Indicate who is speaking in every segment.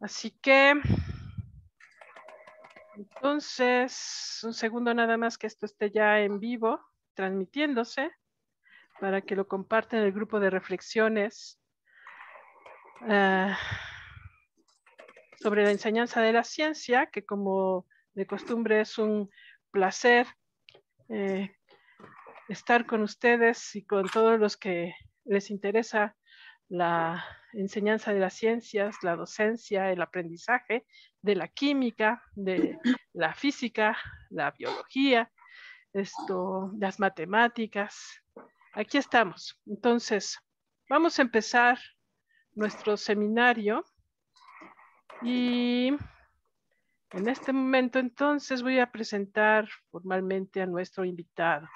Speaker 1: Así que, entonces, un segundo nada más que esto esté ya en vivo, transmitiéndose, para que lo comparten el grupo de reflexiones eh, sobre la enseñanza de la ciencia, que como de costumbre es un placer eh, estar con ustedes y con todos los que les interesa la enseñanza de las ciencias, la docencia, el aprendizaje de la química, de la física, la biología, esto, las matemáticas. Aquí estamos. Entonces, vamos a empezar nuestro seminario y en este momento entonces voy a presentar formalmente a nuestro invitado.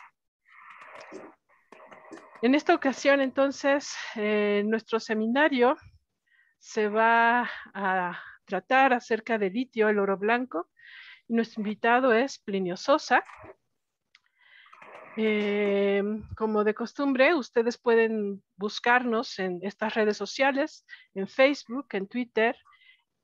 Speaker 1: En esta ocasión, entonces, eh, nuestro seminario se va a tratar acerca de litio, el oro blanco. Nuestro invitado es Plinio Sosa. Eh, como de costumbre, ustedes pueden buscarnos en estas redes sociales, en Facebook, en Twitter,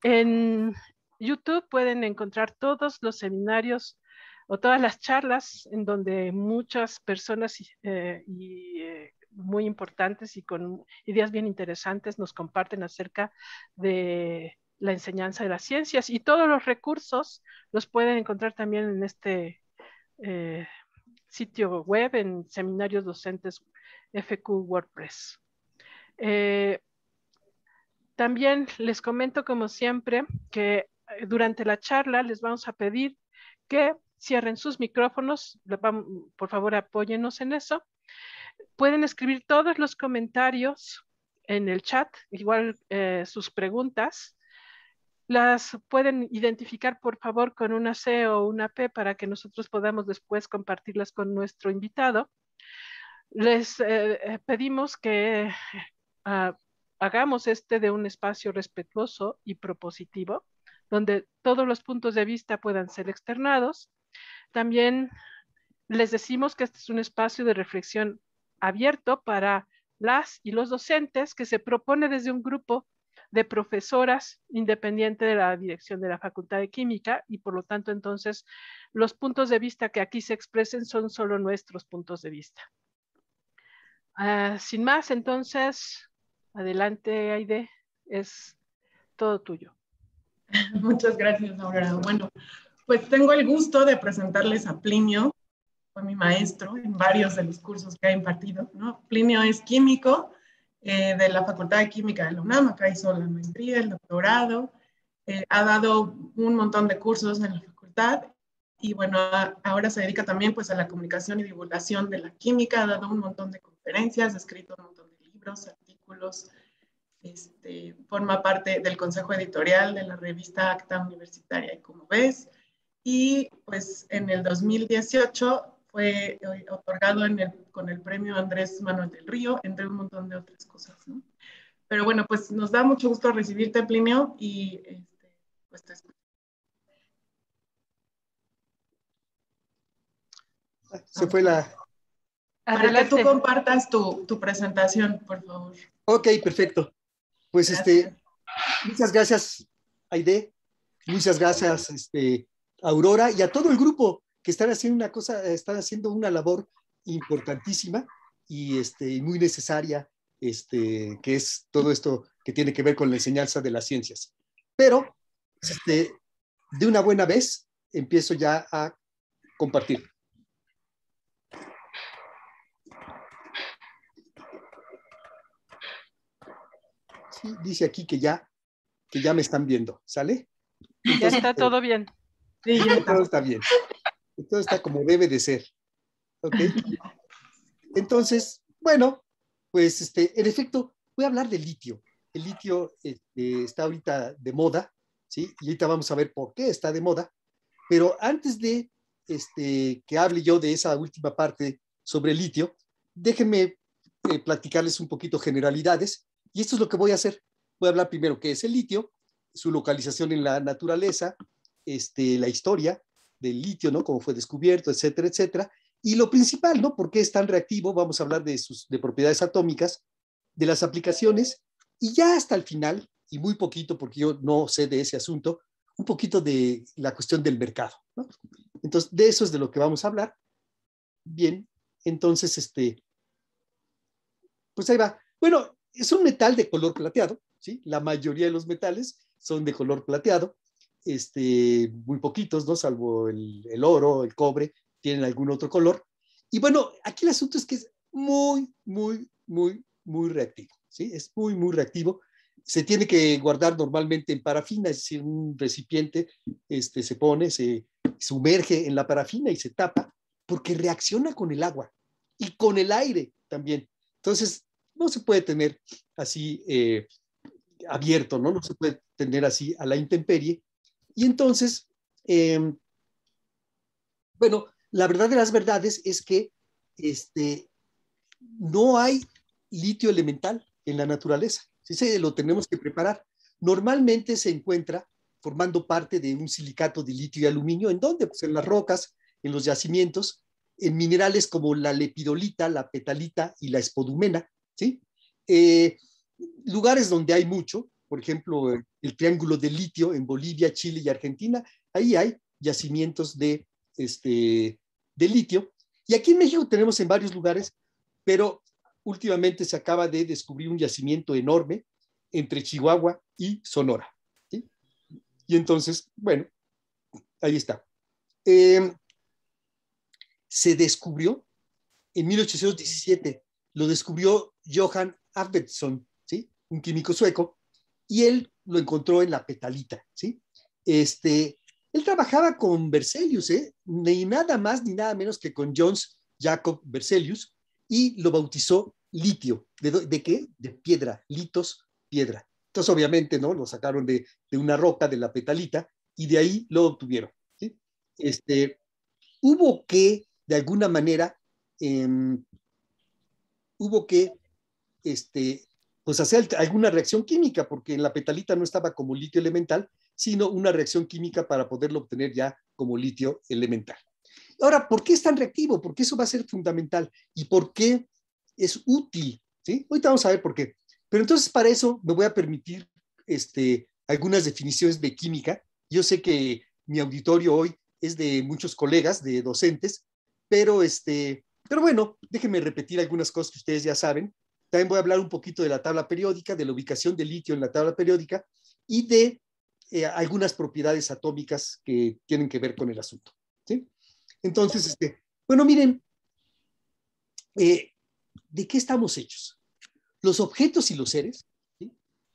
Speaker 1: en YouTube pueden encontrar todos los seminarios o todas las charlas en donde muchas personas eh, eh, muy importantes y con ideas bien interesantes nos comparten acerca de la enseñanza de las ciencias y todos los recursos los pueden encontrar también en este eh, sitio web en seminarios docentes FQ WordPress. también les comento como siempre que durante la charla les vamos a pedir que cierren sus micrófonos, por favor apóyenos en eso. Pueden escribir todos los comentarios en el chat, igual eh, sus preguntas. Las pueden identificar, por favor, con una C o una P para que nosotros podamos después compartirlas con nuestro invitado. Les eh, eh, pedimos que ah, hagamos este de un espacio respetuoso y propositivo, donde todos los puntos de vista puedan ser externados también les decimos que este es un espacio de reflexión abierto para las y los docentes que se propone desde un grupo de profesoras independiente de la dirección de la Facultad de Química y por lo tanto entonces los puntos de vista que aquí se expresen son solo nuestros puntos de vista. Ah, sin más, entonces, adelante Aide, es
Speaker 2: todo tuyo. Muchas gracias, Aurora. Bueno, pues tengo el gusto de presentarles a Plinio, fue mi maestro en varios de los cursos que ha impartido. Plinio es químico eh, de la Facultad de Química de la UNAM, acá hizo la maestría, el doctorado, eh, ha dado un montón de cursos en la facultad y bueno, ahora se dedica también pues a la comunicación y divulgación de la química, ha dado un montón de conferencias, ha escrito un montón de libros, artículos, este, forma parte del consejo editorial de la revista Acta Universitaria y como ves, y pues en el 2018 fue eh, otorgado con el premio Andrés Manuel del Río, entre un montón de otras cosas. ¿no? Pero bueno, pues nos da mucho gusto recibirte, Plinio, y este, pues te escucho.
Speaker 3: Se fue la...
Speaker 2: Para que tú compartas tu, presentación, por favor.
Speaker 3: Ok, perfecto. Pues este, muchas gracias, Aide. Muchas gracias, este, Aurora y a todo el grupo que están haciendo una cosa, están haciendo una labor importantísima y este, muy necesaria, este, que es todo esto que tiene que ver con la enseñanza de las ciencias. Pero este, de una buena vez empiezo ya a compartir. dice aquí que ya, que ya me están viendo, ¿sale? ya está todo eh, bien. Sí, todo está bien. Todo está como debe de ser. Entonces, bueno, pues este, en efecto, voy a hablar del litio. El litio este, está ahorita de moda, ¿sí? Y ahorita vamos a ver por qué está de moda. Pero antes de este, que hable yo de esa última parte sobre litio, déjenme eh, platicarles un poquito generalidades. Y esto es lo que voy a hacer. Voy a hablar primero qué es el litio, su localización en la naturaleza, este, la historia del litio, ¿no? Cómo fue descubierto, etcétera, etcétera. Y lo principal, ¿no? ¿Por qué es tan reactivo? Vamos a hablar de sus propiedades atómicas, de las aplicaciones y ya hasta el final, y muy poquito porque yo no sé de ese asunto, un poquito de la cuestión del mercado, Entonces, de eso es de lo que vamos a hablar. Bien, entonces, este, pues ahí va. Bueno, es un metal de color plateado, ¿sí? La mayoría de los metales son de color plateado este, muy poquitos, ¿no? Salvo el, oro, el cobre, tienen algún otro color. Y bueno, aquí el asunto es que es muy, muy, muy, muy reactivo, ¿sí? Es muy, muy reactivo. Se tiene que guardar normalmente en parafina, es decir, un recipiente este, se pone, se sumerge en la parafina y se tapa, porque reacciona con el agua y con el aire también. Entonces, no se puede tener así eh, abierto, ¿no? No se puede tener así a la intemperie, y entonces, em, bueno, la verdad de las verdades es que este, no hay litio elemental en la naturaleza. Sí, se lo tenemos que preparar. Normalmente se encuentra formando parte de un silicato de litio y aluminio. ¿En dónde? Pues en las rocas, en los yacimientos, en minerales como la lepidolita, la petalita y la espodumena. ¿sí? Eh, lugares donde hay mucho, por ejemplo, el triángulo de litio en Bolivia, Chile y Argentina, ahí hay yacimientos de, este, de litio. Y aquí en México tenemos en varios lugares, pero últimamente se acaba de descubrir un yacimiento enorme entre Chihuahua y Sonora. Y entonces, bueno, ahí está. Em, se descubrió en 1817, lo descubrió Johan Arvidsson, ¿sí? un químico sueco, y él lo encontró en la petalita, ¿sí? Este, él trabajaba con Berzelius, ¿eh? Ni nada más ni nada menos que con Jones Jacob Berzelius, y lo bautizó litio. ¿De, qué? De piedra, litos, piedra. Entonces, obviamente, ¿no? Lo sacaron de, una roca, de la petalita, y de ahí lo obtuvieron. ¿sí? Este, hubo que, de alguna manera, em, hubo que este, pues hacer alguna reacción química, porque en la petalita no estaba como litio elemental, sino una reacción química para poderlo obtener ya como litio elemental. Ahora, ¿por qué es tan reactivo? Porque eso va a ser fundamental y por qué es útil. ¿sí? Ahorita vamos a ver por qué. Pero entonces para eso me voy a permitir este, algunas definiciones de química. Yo sé que mi auditorio hoy es de muchos colegas, de docentes, pero, este, pero bueno, déjenme repetir algunas cosas que ustedes ya saben también voy a hablar un poquito de la tabla periódica, de la ubicación del litio en la tabla periódica y de eh, algunas propiedades atómicas que tienen que ver con el asunto. Entonces, este, bueno, miren, eh, ¿de qué estamos hechos? Los objetos y los seres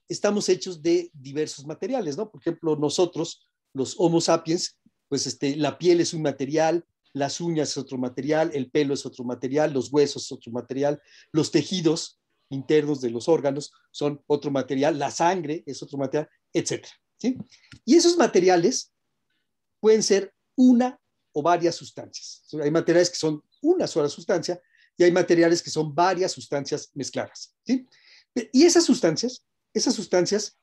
Speaker 3: estamos hechos de diversos materiales, ¿no? Por ejemplo, nosotros, los Homo sapiens, pues este, la piel es un material, las uñas es otro material, el pelo es otro material, los huesos es otro material, los tejidos internos de los órganos son otro material, la sangre es otro material, etc. ¿sí? Y esos materiales pueden ser una o varias sustancias. Hay materiales que son una sola sustancia y hay materiales que son varias sustancias mezcladas. ¿sí? Y esas sustancias, esas sustancias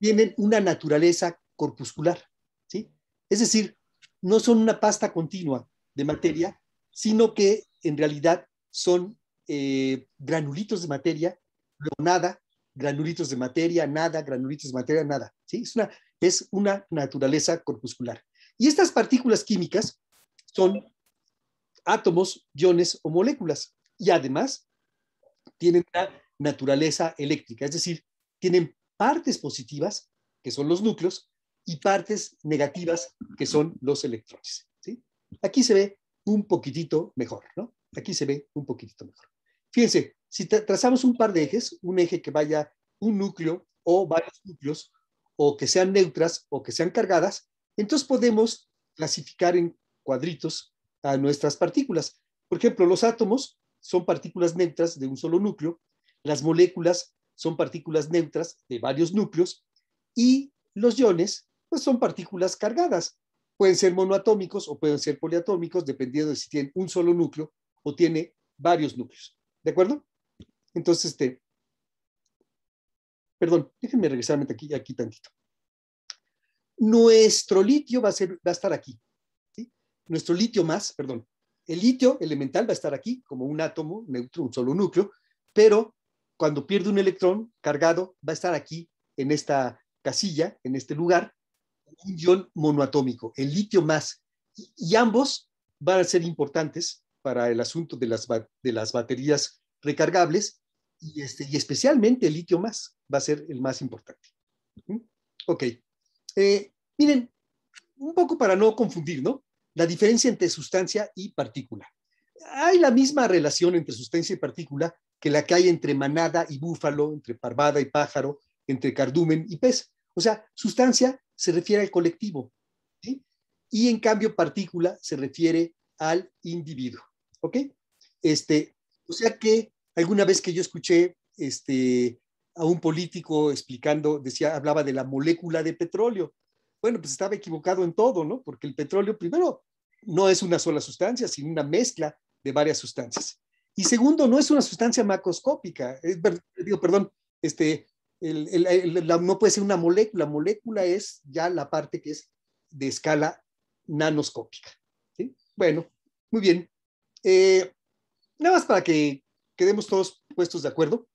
Speaker 3: tienen una naturaleza corpuscular. ¿sí? Es decir, no son una pasta continua de materia, sino que en realidad son eh, granulitos de materia, nada, granulitos de materia, nada, granulitos de materia, nada. Es, una, es una naturaleza corpuscular. Y estas partículas químicas son átomos, iones o moléculas. Y además tienen una naturaleza eléctrica, es decir, tienen partes positivas, que son los núcleos, y partes negativas, que son los electrones. Aquí se ve un poquitito mejor, ¿no? Aquí se ve un poquitito mejor. Fíjense, si trazamos un par de ejes, un eje que vaya un núcleo o varios núcleos, o que sean neutras o que sean cargadas, entonces podemos clasificar en cuadritos a nuestras partículas. Por ejemplo, los átomos son partículas neutras de un solo núcleo, las moléculas son partículas neutras de varios núcleos y los iones pues son partículas cargadas. Pueden ser monoatómicos o pueden ser poliatómicos, dependiendo de si tienen un solo núcleo o tiene varios núcleos. ¿De acuerdo? Entonces, este, perdón, déjenme regresarme aquí, aquí tantito. Nuestro litio va a, ser, va a estar aquí. ¿sí? Nuestro litio más, perdón. El litio elemental va a estar aquí como un átomo, neutro, un solo núcleo, pero cuando pierde un electrón cargado, va a estar aquí en esta casilla, en este lugar, un ion monoatómico, el litio más. y ambos van a ser importantes para el asunto de las, de las baterías recargables y, este, y especialmente el litio más va a ser el más importante. ¿Mm? Ok. Eh, miren, un poco para no confundir, ¿no? La diferencia entre sustancia y partícula. Hay la misma relación entre sustancia y partícula que la que hay entre manada y búfalo, entre parvada y pájaro, entre cardumen y pez. O sea, sustancia se refiere al colectivo ¿sí? y en cambio partícula se refiere al individuo. ¿Ok? Este, o sea que alguna vez que yo escuché este, a un político explicando, decía, hablaba de la molécula de petróleo. Bueno, pues estaba equivocado en todo, ¿no? Porque el petróleo, primero, no es una sola sustancia, sino una mezcla de varias sustancias. Y segundo, no es una sustancia macroscópica. Es, digo, perdón, este, el, no puede ser una molécula. La molécula es ya la parte que es de escala nanoscópica. ¿sí? Bueno, muy bien. Eh, nada más para que quedemos todos puestos de acuerdo,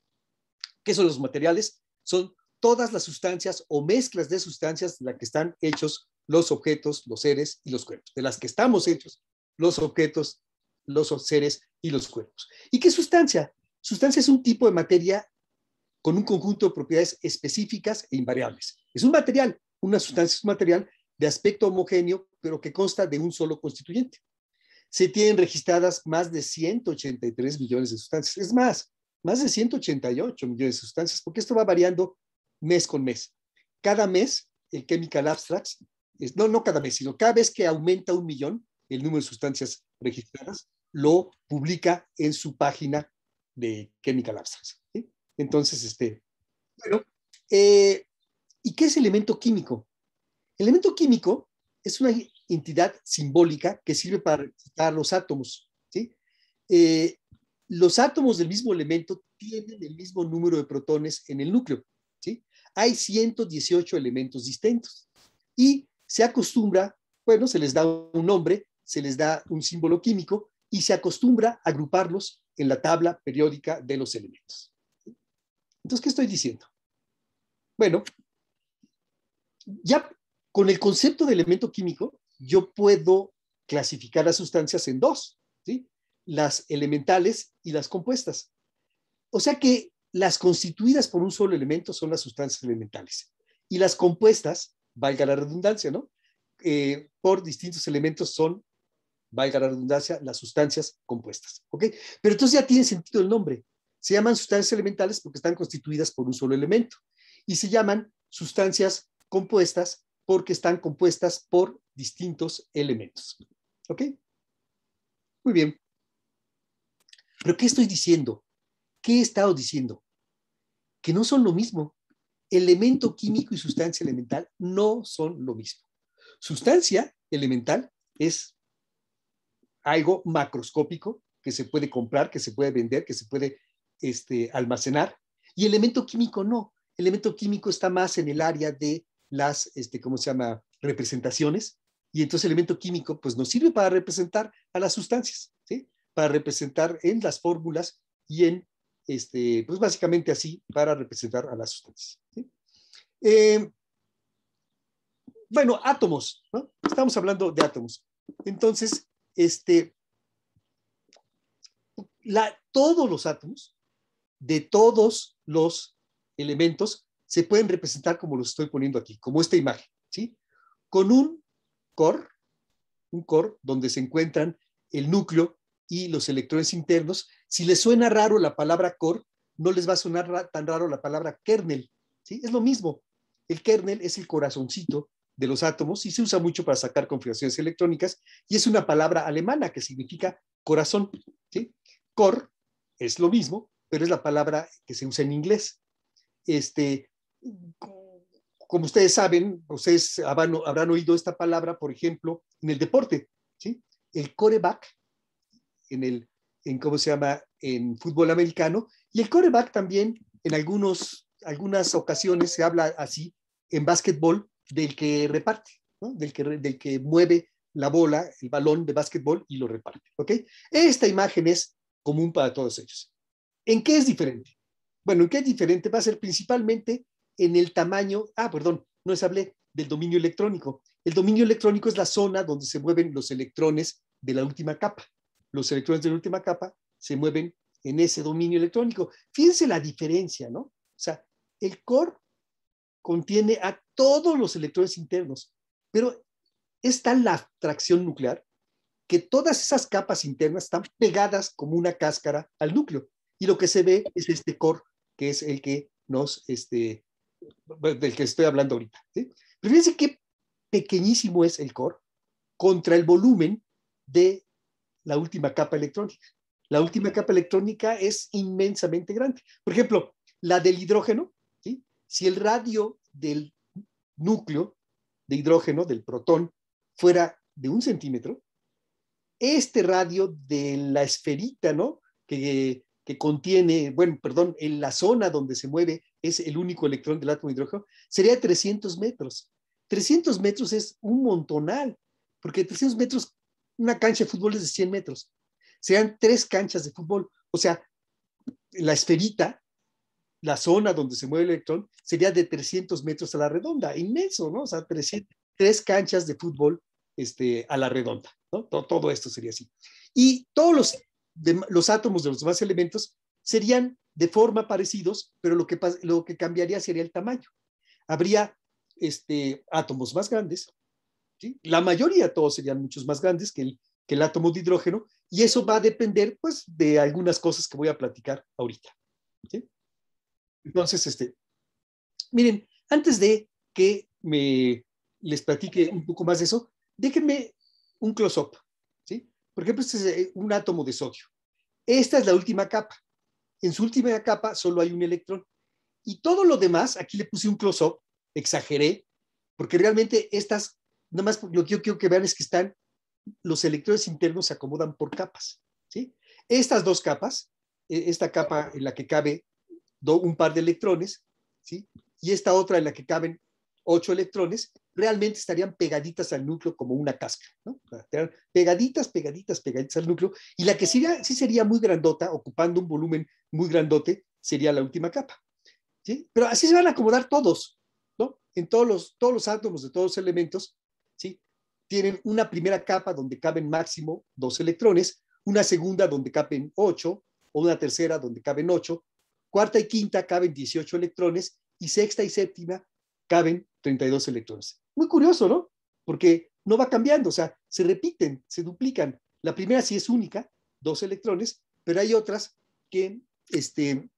Speaker 3: ¿qué son los materiales? Son todas las sustancias o mezclas de sustancias de las que están hechos los objetos, los seres y los cuerpos, de las que estamos hechos los objetos, los seres y los cuerpos. ¿Y qué sustancia? Sustancia es un tipo de materia con un conjunto de propiedades específicas e invariables. Es un material, una sustancia es un material de aspecto homogéneo, pero que consta de un solo constituyente se tienen registradas más de 183 millones de sustancias. Es más, más de 188 millones de sustancias, porque esto va variando mes con mes. Cada mes, el Chemical Abstracts, no, no cada mes, sino cada vez que aumenta un millón el número de sustancias registradas, lo publica en su página de Chemical Abstracts. Entonces, este, bueno, eh, ¿y qué es elemento químico? Elemento químico es una entidad simbólica que sirve para quitar los átomos. Eh, los átomos del mismo elemento tienen el mismo número de protones en el núcleo. ¿sí? Hay 118 elementos distintos y se acostumbra, bueno, se les da un nombre, se les da un símbolo químico y se acostumbra a agruparlos en la tabla periódica de los elementos. Entonces, ¿qué estoy diciendo? Bueno, ya con el concepto de elemento químico, yo puedo clasificar las sustancias en dos, ¿sí? las elementales y las compuestas. O sea que las constituidas por un solo elemento son las sustancias elementales y las compuestas, valga la redundancia, ¿no? Eh, por distintos elementos son, valga la redundancia, las sustancias compuestas, ¿ok? Pero entonces ya tiene sentido el nombre. Se llaman sustancias elementales porque están constituidas por un solo elemento y se llaman sustancias compuestas porque están compuestas por distintos elementos. ¿Ok? Muy bien. ¿Pero qué estoy diciendo? ¿Qué he estado diciendo? Que no son lo mismo. Elemento químico y sustancia elemental no son lo mismo. Sustancia elemental es algo macroscópico que se puede comprar, que se puede vender, que se puede este, almacenar. Y elemento químico no. Elemento químico está más en el área de las, este, ¿cómo se llama?, representaciones, y entonces el elemento químico pues nos sirve para representar a las sustancias, ¿sí? Para representar en las fórmulas y en, este, pues básicamente así, para representar a las sustancias. Eh, bueno, átomos, ¿no? Estamos hablando de átomos. Entonces, este, la, todos los átomos de todos los elementos se pueden representar como los estoy poniendo aquí, como esta imagen, ¿sí? Con un core, un core donde se encuentran el núcleo y los electrones internos. Si les suena raro la palabra core, no les va a sonar tan raro la palabra kernel. ¿sí? Es lo mismo. El kernel es el corazoncito de los átomos y se usa mucho para sacar configuraciones electrónicas y es una palabra alemana que significa corazón. ¿sí? Core es lo mismo, pero es la palabra que se usa en inglés. Este, como ustedes saben, ustedes habrán, habrán, oído esta palabra, por ejemplo, en el deporte, ¿sí? El coreback, en el, en cómo se llama, en fútbol americano, y el coreback también, en algunos, algunas ocasiones se habla así, en básquetbol, del que reparte, ¿no? del, que, del que mueve la bola, el balón de básquetbol y lo reparte, ¿ok? Esta imagen es común para todos ellos. ¿En qué es diferente? Bueno, ¿en qué es diferente? Va a ser principalmente en el tamaño, ah, perdón, no les hablé del dominio electrónico. El dominio electrónico es la zona donde se mueven los electrones de la última capa. Los electrones de la última capa se mueven en ese dominio electrónico. Fíjense la diferencia, ¿no? O sea, el core contiene a todos los electrones internos, pero está la atracción nuclear que todas esas capas internas están pegadas como una cáscara al núcleo. Y lo que se ve es este core, que es el que nos este, del que estoy hablando ahorita. Pero fíjense qué pequeñísimo es el core contra el volumen de la última capa electrónica. La última capa electrónica es inmensamente grande. Por ejemplo, la del hidrógeno, si el radio del núcleo de hidrógeno, del protón, fuera de un centímetro, este radio de la esferita, ¿no? Que que contiene, bueno, perdón, en la zona donde se mueve es el único electrón del átomo de hidrógeno, sería 300 metros. 300 metros es un montonal, porque 300 metros, una cancha de fútbol es de 100 metros. Serían tres canchas de fútbol. O sea, la esferita, la zona donde se mueve el electrón, sería de 300 metros a la redonda, inmenso, ¿no? O sea, tres canchas de fútbol este, a la redonda, ¿no? todo, esto sería así. Y todos los los átomos de los demás elementos serían de forma parecidos, pero lo que, lo que cambiaría sería el tamaño. Habría este, átomos más grandes, la mayoría todos serían muchos más grandes que el, que el átomo de hidrógeno, y eso va a depender pues, de algunas cosas que voy a platicar ahorita. Entonces, este, miren, antes de que me les platique un poco más de eso, déjenme un close-up por ejemplo, este es eh, un átomo de sodio. Esta es la última capa. En su última capa solo hay un electrón. Y todo lo demás, aquí le puse un close-up, exageré, porque realmente estas, nada más lo que yo quiero que vean es que están, los electrones internos se acomodan por capas. ¿sí? Estas dos capas, eh, esta capa en la que cabe un par de electrones, ¿sí? y esta otra en la que caben ocho electrones, realmente estarían pegaditas al núcleo como una casca, ¿no? pegaditas, pegaditas, pegaditas al núcleo, y la que sería, sí sería muy grandota, ocupando un volumen muy grandote, sería la última capa. ¿sí? Pero así se van a acomodar todos, ¿no? En todos los, todos los átomos de todos los elementos, ¿sí? Tienen una primera capa donde caben máximo dos electrones, una segunda donde caben ocho, o una tercera donde caben ocho, cuarta y quinta caben dieciocho electrones, y sexta y séptima caben 32 electrones. Muy curioso, ¿no? Porque no va cambiando, o sea, se repiten, se duplican. La primera sí es única, dos electrones, pero hay otras que, este,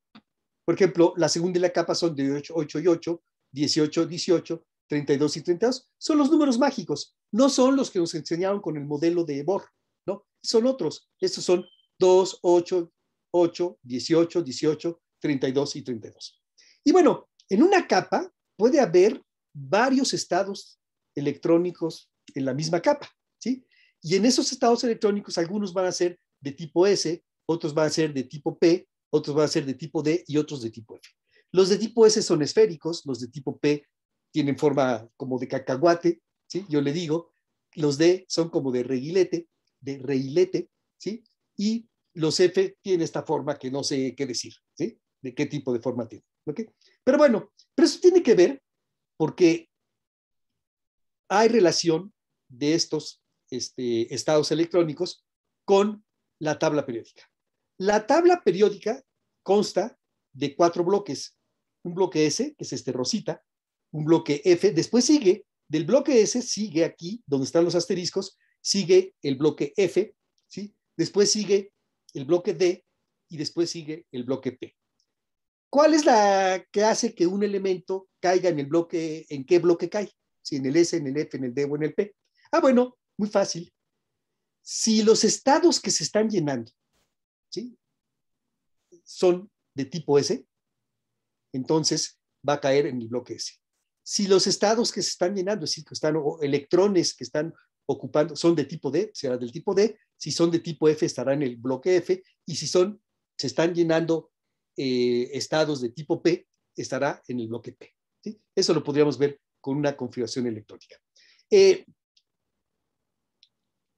Speaker 3: por ejemplo, la segunda y la capa son de 8, 8 y 8, 18, 18, 32 y 32. Son los números mágicos, no son los que nos enseñaron con el modelo de Bohr, ¿no? Son otros. Estos son 2, 8, 8, 18, 18, 32 y 32. Y bueno, en una capa puede haber varios estados electrónicos en la misma capa, ¿sí? Y en esos estados electrónicos, algunos van a ser de tipo S, otros van a ser de tipo P, otros van a ser de tipo D y otros de tipo F. Los de tipo S son esféricos, los de tipo P tienen forma como de cacahuate, ¿sí? Yo le digo, los D son como de reguilete, de reilete, ¿sí? Y los F tienen esta forma que no sé qué decir, ¿sí? De qué tipo de forma tiene, ¿ok? Pero bueno, pero eso tiene que ver porque hay relación de estos este, estados electrónicos con la tabla periódica. La tabla periódica consta de cuatro bloques. Un bloque S, que es este rosita, un bloque F, después sigue, del bloque S sigue aquí, donde están los asteriscos, sigue el bloque F, ¿sí? después sigue el bloque D y después sigue el bloque P. ¿Cuál es la que hace que un elemento caiga en el bloque, en qué bloque cae? Si en el S, en el F, en el D o en el P. Ah, bueno, muy fácil. Si los estados que se están llenando son de tipo S, entonces va a caer en el bloque S. Si los estados que se están llenando, es decir, que están o electrones que están ocupando, son de tipo D, será del tipo D. Si son de tipo F, estará en el bloque F. Y si son, se están llenando eh, estados de tipo P estará en el bloque P. Eso lo podríamos ver con una configuración electrónica. Eh,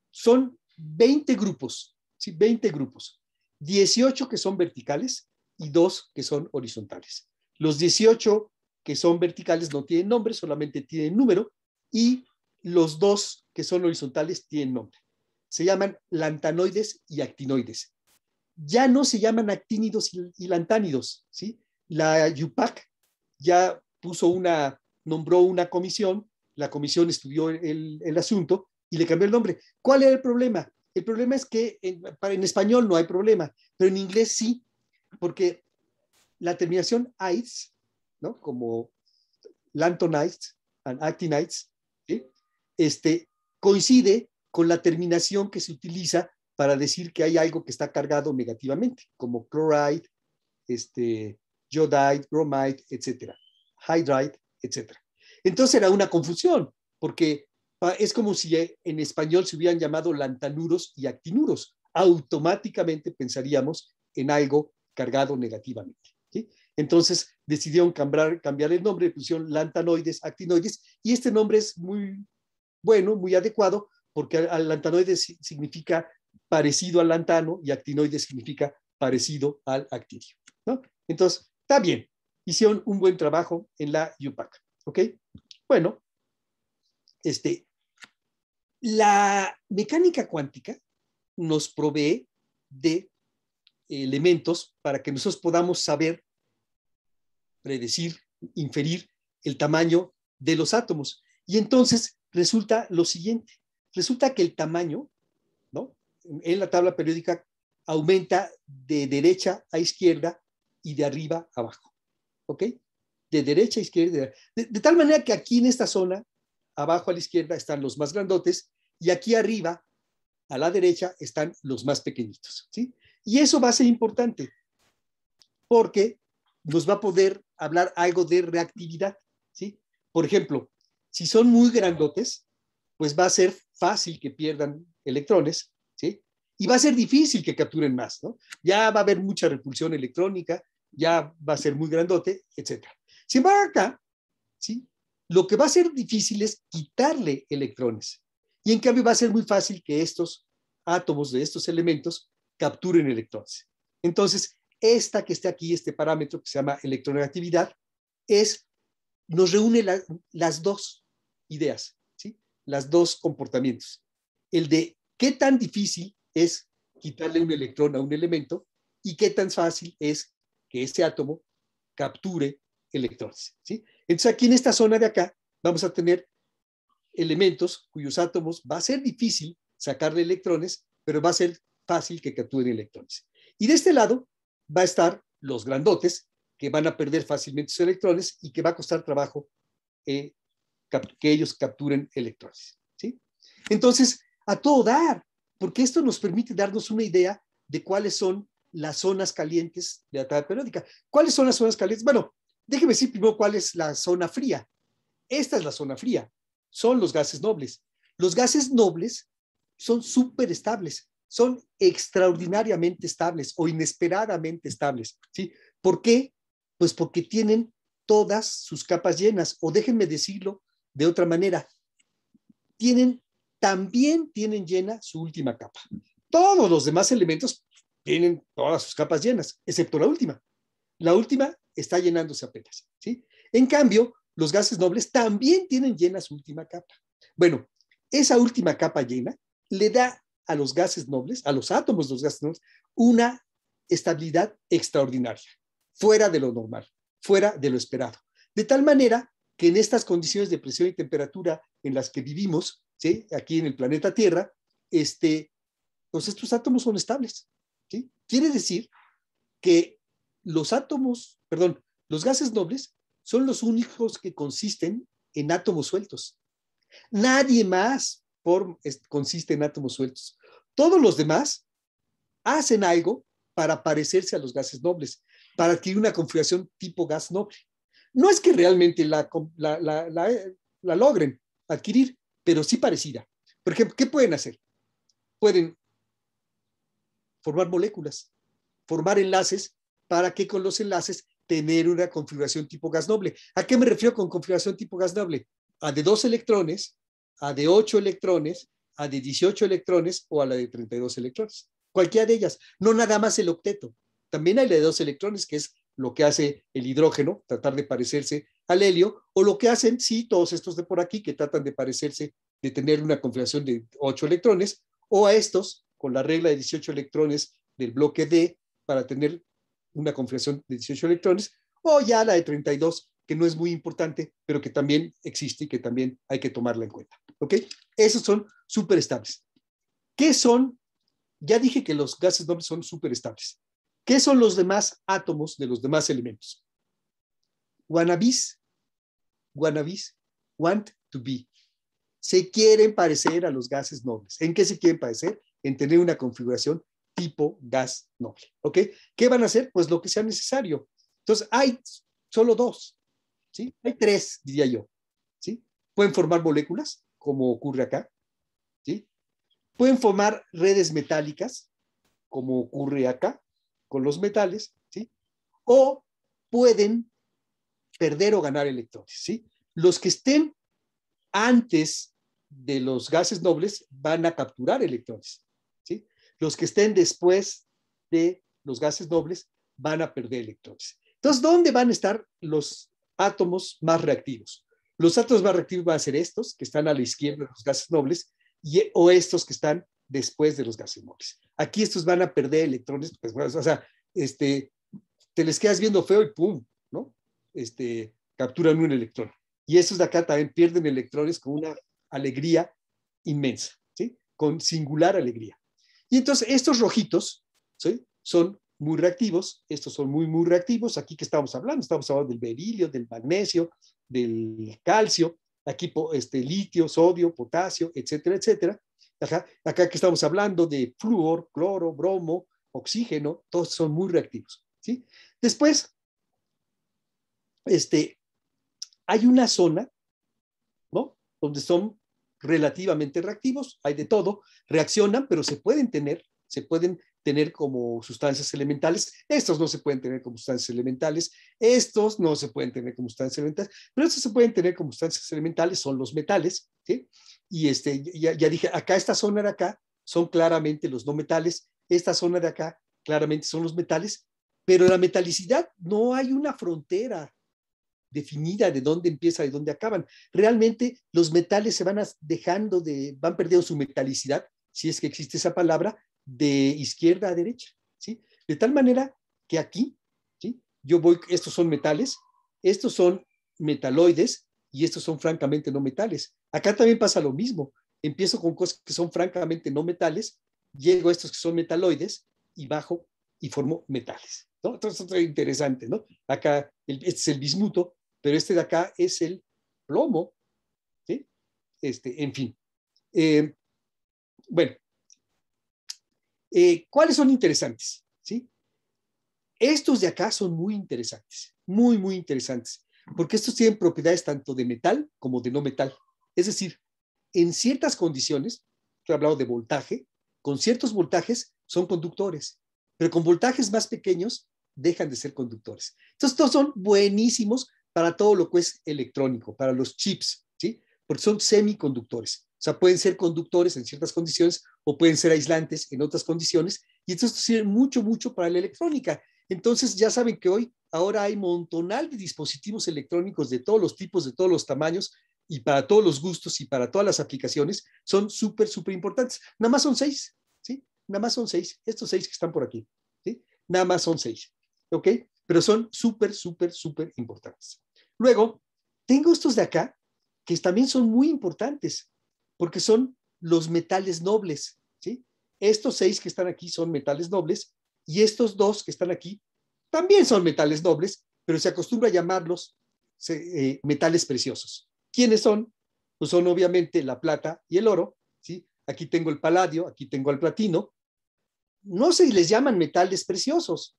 Speaker 3: son 20 grupos, 20 grupos, 18 que son verticales y 2 que son horizontales. Los 18 que son verticales no tienen nombre, solamente tienen número, y los 2 que son horizontales tienen nombre. Se llaman lantanoides y actinoides ya no se llaman actínidos y lantánidos, ¿sí? La UPAC ya puso una, nombró una comisión, la comisión estudió el, asunto y le cambió el nombre. ¿Cuál era el problema? El problema es que en, español no hay problema, pero en inglés sí, porque la terminación AIDS, ¿no? Como lantonites and actinites, este, coincide con la terminación que se utiliza para decir que hay algo que está cargado negativamente, como chloride, este, iodide, bromide, etcétera, hydride, etcétera. Entonces era una confusión, porque es como si eh, en español se hubieran llamado lantanuros y actinuros. Automáticamente pensaríamos en algo cargado negativamente. Entonces decidieron cambiar, cambiar el nombre, pusieron lantanoides, actinoides, y este nombre es muy bueno, muy adecuado, porque lantanoides significa parecido al lantano y actinoide significa parecido al actinio. Entonces, está bien, hicieron un buen trabajo en la UPAC. ¿Ok? Bueno, este, la mecánica cuántica nos provee de elementos para que nosotros podamos saber, predecir, inferir el tamaño de los átomos. Y entonces resulta lo siguiente, resulta que el tamaño en la tabla periódica aumenta de derecha a izquierda y de arriba a abajo. ¿Ok? De derecha a izquierda. De, de, tal manera que aquí en esta zona, abajo a la izquierda, están los más grandotes y aquí arriba, a la derecha, están los más pequeñitos. ¿sí? Y eso va a ser importante porque nos va a poder hablar algo de reactividad. ¿sí? Por ejemplo, si son muy grandotes, pues va a ser fácil que pierdan electrones y va a ser difícil que capturen más, ¿no? Ya va a haber mucha repulsión electrónica, ya va a ser muy grandote, etc. Sin embargo, acá, ¿sí? Lo que va a ser difícil es quitarle electrones. Y en cambio va a ser muy fácil que estos átomos de estos elementos capturen electrones. Entonces, esta que está aquí, este parámetro que se llama electronegatividad, es, nos reúne las dos ideas, ¿sí? las dos comportamientos. El de ¿Qué tan difícil es quitarle un electrón a un elemento y qué tan fácil es que ese átomo capture electrones? ¿sí? Entonces aquí en esta zona de acá vamos a tener elementos cuyos átomos va a ser difícil sacarle electrones, pero va a ser fácil que capturen electrones. Y de este lado va a estar los grandotes, que van a perder fácilmente sus electrones y que va a costar trabajo eh, que ellos capturen electrones. ¿sí? Entonces, a todo dar, porque esto nos permite darnos una idea de cuáles son las zonas calientes de la tabla periódica. ¿Cuáles son las zonas calientes? Bueno, déjeme decir primero cuál es la zona fría. Esta es la zona fría, son los gases nobles. Los gases nobles son súper estables, son extraordinariamente estables o inesperadamente estables. ¿sí? ¿Por qué? Pues porque tienen todas sus capas llenas, o déjenme decirlo de otra manera, tienen también tienen llena su última capa. Todos los demás elementos tienen todas sus capas llenas, excepto la última. La última está llenándose apenas, ¿sí? En cambio, los gases nobles también tienen llena su última capa. Bueno, esa última capa llena le da a los gases nobles, a los átomos de los gases nobles, una estabilidad extraordinaria, fuera de lo normal, fuera de lo esperado. De tal manera que en estas condiciones de presión y temperatura en las que vivimos, Aquí en el planeta Tierra, este, pues estos átomos son estables, Quiere decir que los átomos, perdón, los gases nobles son los únicos que consisten en átomos sueltos. Nadie más por, consiste en átomos sueltos. Todos los demás hacen algo para parecerse a los gases nobles, para adquirir una configuración tipo gas noble. No es que realmente la logren adquirir, pero sí parecida. Por ejemplo, ¿qué pueden hacer? Pueden formar moléculas, formar enlaces para que con los enlaces tener una configuración tipo gas noble. ¿A qué me refiero con configuración tipo gas noble? A de dos electrones, a de ocho electrones, a de dieciocho electrones o a la de dos electrones. Cualquiera de ellas. No nada más el octeto. También hay la de dos electrones, que es lo que hace el hidrógeno, tratar de parecerse al helio, o lo que hacen, sí, todos estos de por aquí que tratan de parecerse, de tener una configuración de 8 electrones, o a estos con la regla de 18 electrones del bloque D para tener una configuración de 18 electrones, o ya la de 32, que no es muy importante, pero que también existe y que también hay que tomarla en cuenta. ¿Ok? Esos son superestables. ¿Qué son? Ya dije que los gases nobles son superestables. ¿Qué son los demás átomos de los demás elementos? Guanabis wannabes want to be. Se quieren parecer a los gases nobles. ¿En qué se quieren parecer? En tener una configuración tipo gas noble. ¿Ok? ¿Qué van a hacer? Pues lo que sea necesario. Entonces, hay solo dos. ¿Sí? Hay tres, diría yo. ¿Sí? Pueden formar moléculas, como ocurre acá. ¿Sí? Pueden formar redes metálicas, como ocurre acá, con los metales. ¿Sí? O pueden perder o ganar electrones, ¿sí? Los que estén antes de los gases nobles van a capturar electrones. ¿sí? Los que estén después de los gases nobles van a perder electrones. Entonces, ¿dónde van a estar los átomos más reactivos? Los átomos más reactivos van a ser estos, que están a la izquierda de los gases nobles, y, o estos que están después de los gases nobles. Aquí estos van a perder electrones, pues, o sea, este, te les quedas viendo feo y pum, este, capturan un electrón. Y estos de acá también pierden electrones con una alegría inmensa, ¿sí? con singular alegría. Y entonces estos rojitos ¿sí? son muy reactivos, estos son muy, muy reactivos. Aquí que estamos hablando, estamos hablando del berilio, del magnesio, del calcio, aquí este, litio, sodio, potasio, etcétera, etcétera. Acá, acá que estamos hablando de flúor, cloro, bromo, oxígeno, todos son muy reactivos. ¿sí? Después, este, hay una zona, ¿no? Donde son relativamente reactivos, hay de todo, reaccionan, pero se pueden tener, se pueden tener como sustancias elementales, estos no se pueden tener como sustancias elementales, estos no se pueden tener como sustancias elementales, pero estos se pueden tener como sustancias elementales, son los metales, ¿sí? Y este, ya, dije, acá esta zona de acá son claramente los no metales, esta zona de acá claramente son los metales, pero la metalicidad no hay una frontera, definida de dónde empieza y dónde acaban. Realmente los metales se van dejando de, van perdiendo su metalicidad, si es que existe esa palabra, de izquierda a derecha, ¿sí? De tal manera que aquí, ¿sí? Yo voy, estos son metales, estos son metaloides y estos son francamente no metales. Acá también pasa lo mismo. Empiezo con cosas que son francamente no metales, llego a estos que son metaloides y bajo y formo metales. ¿no? Entonces, es interesante, ¿no? Acá este es el bismuto, pero este de acá es el plomo. ¿sí? Este, en fin. Eh, bueno, eh, ¿cuáles son interesantes? ¿Sí? Estos de acá son muy interesantes, muy, muy interesantes, porque estos tienen propiedades tanto de metal como de no metal. Es decir, en ciertas condiciones, he hablado de voltaje, con ciertos voltajes son conductores, pero con voltajes más pequeños dejan de ser conductores. Entonces, estos son buenísimos para todo lo que es electrónico, para los chips, ¿sí? Porque son semiconductores. O sea, pueden ser conductores en ciertas condiciones o pueden ser aislantes en otras condiciones. Y esto sirve mucho, mucho para la electrónica. Entonces, ya saben que hoy, ahora hay montonal de dispositivos electrónicos de todos los tipos, de todos los tamaños y para todos los gustos y para todas las aplicaciones. Son súper, súper importantes. Nada más son seis, ¿sí? Nada más son seis. Estos seis que están por aquí, ¿sí? Nada más son seis. ¿Ok? pero son súper, súper, súper importantes. Luego, tengo estos de acá, que también son muy importantes, porque son los metales nobles, ¿sí? Estos seis que están aquí son metales nobles y estos dos que están aquí también son metales nobles, pero se acostumbra a llamarlos eh, metales preciosos. ¿Quiénes son? Pues son obviamente la plata y el oro, ¿sí? Aquí tengo el paladio, aquí tengo el platino. No sé si les llaman metales preciosos,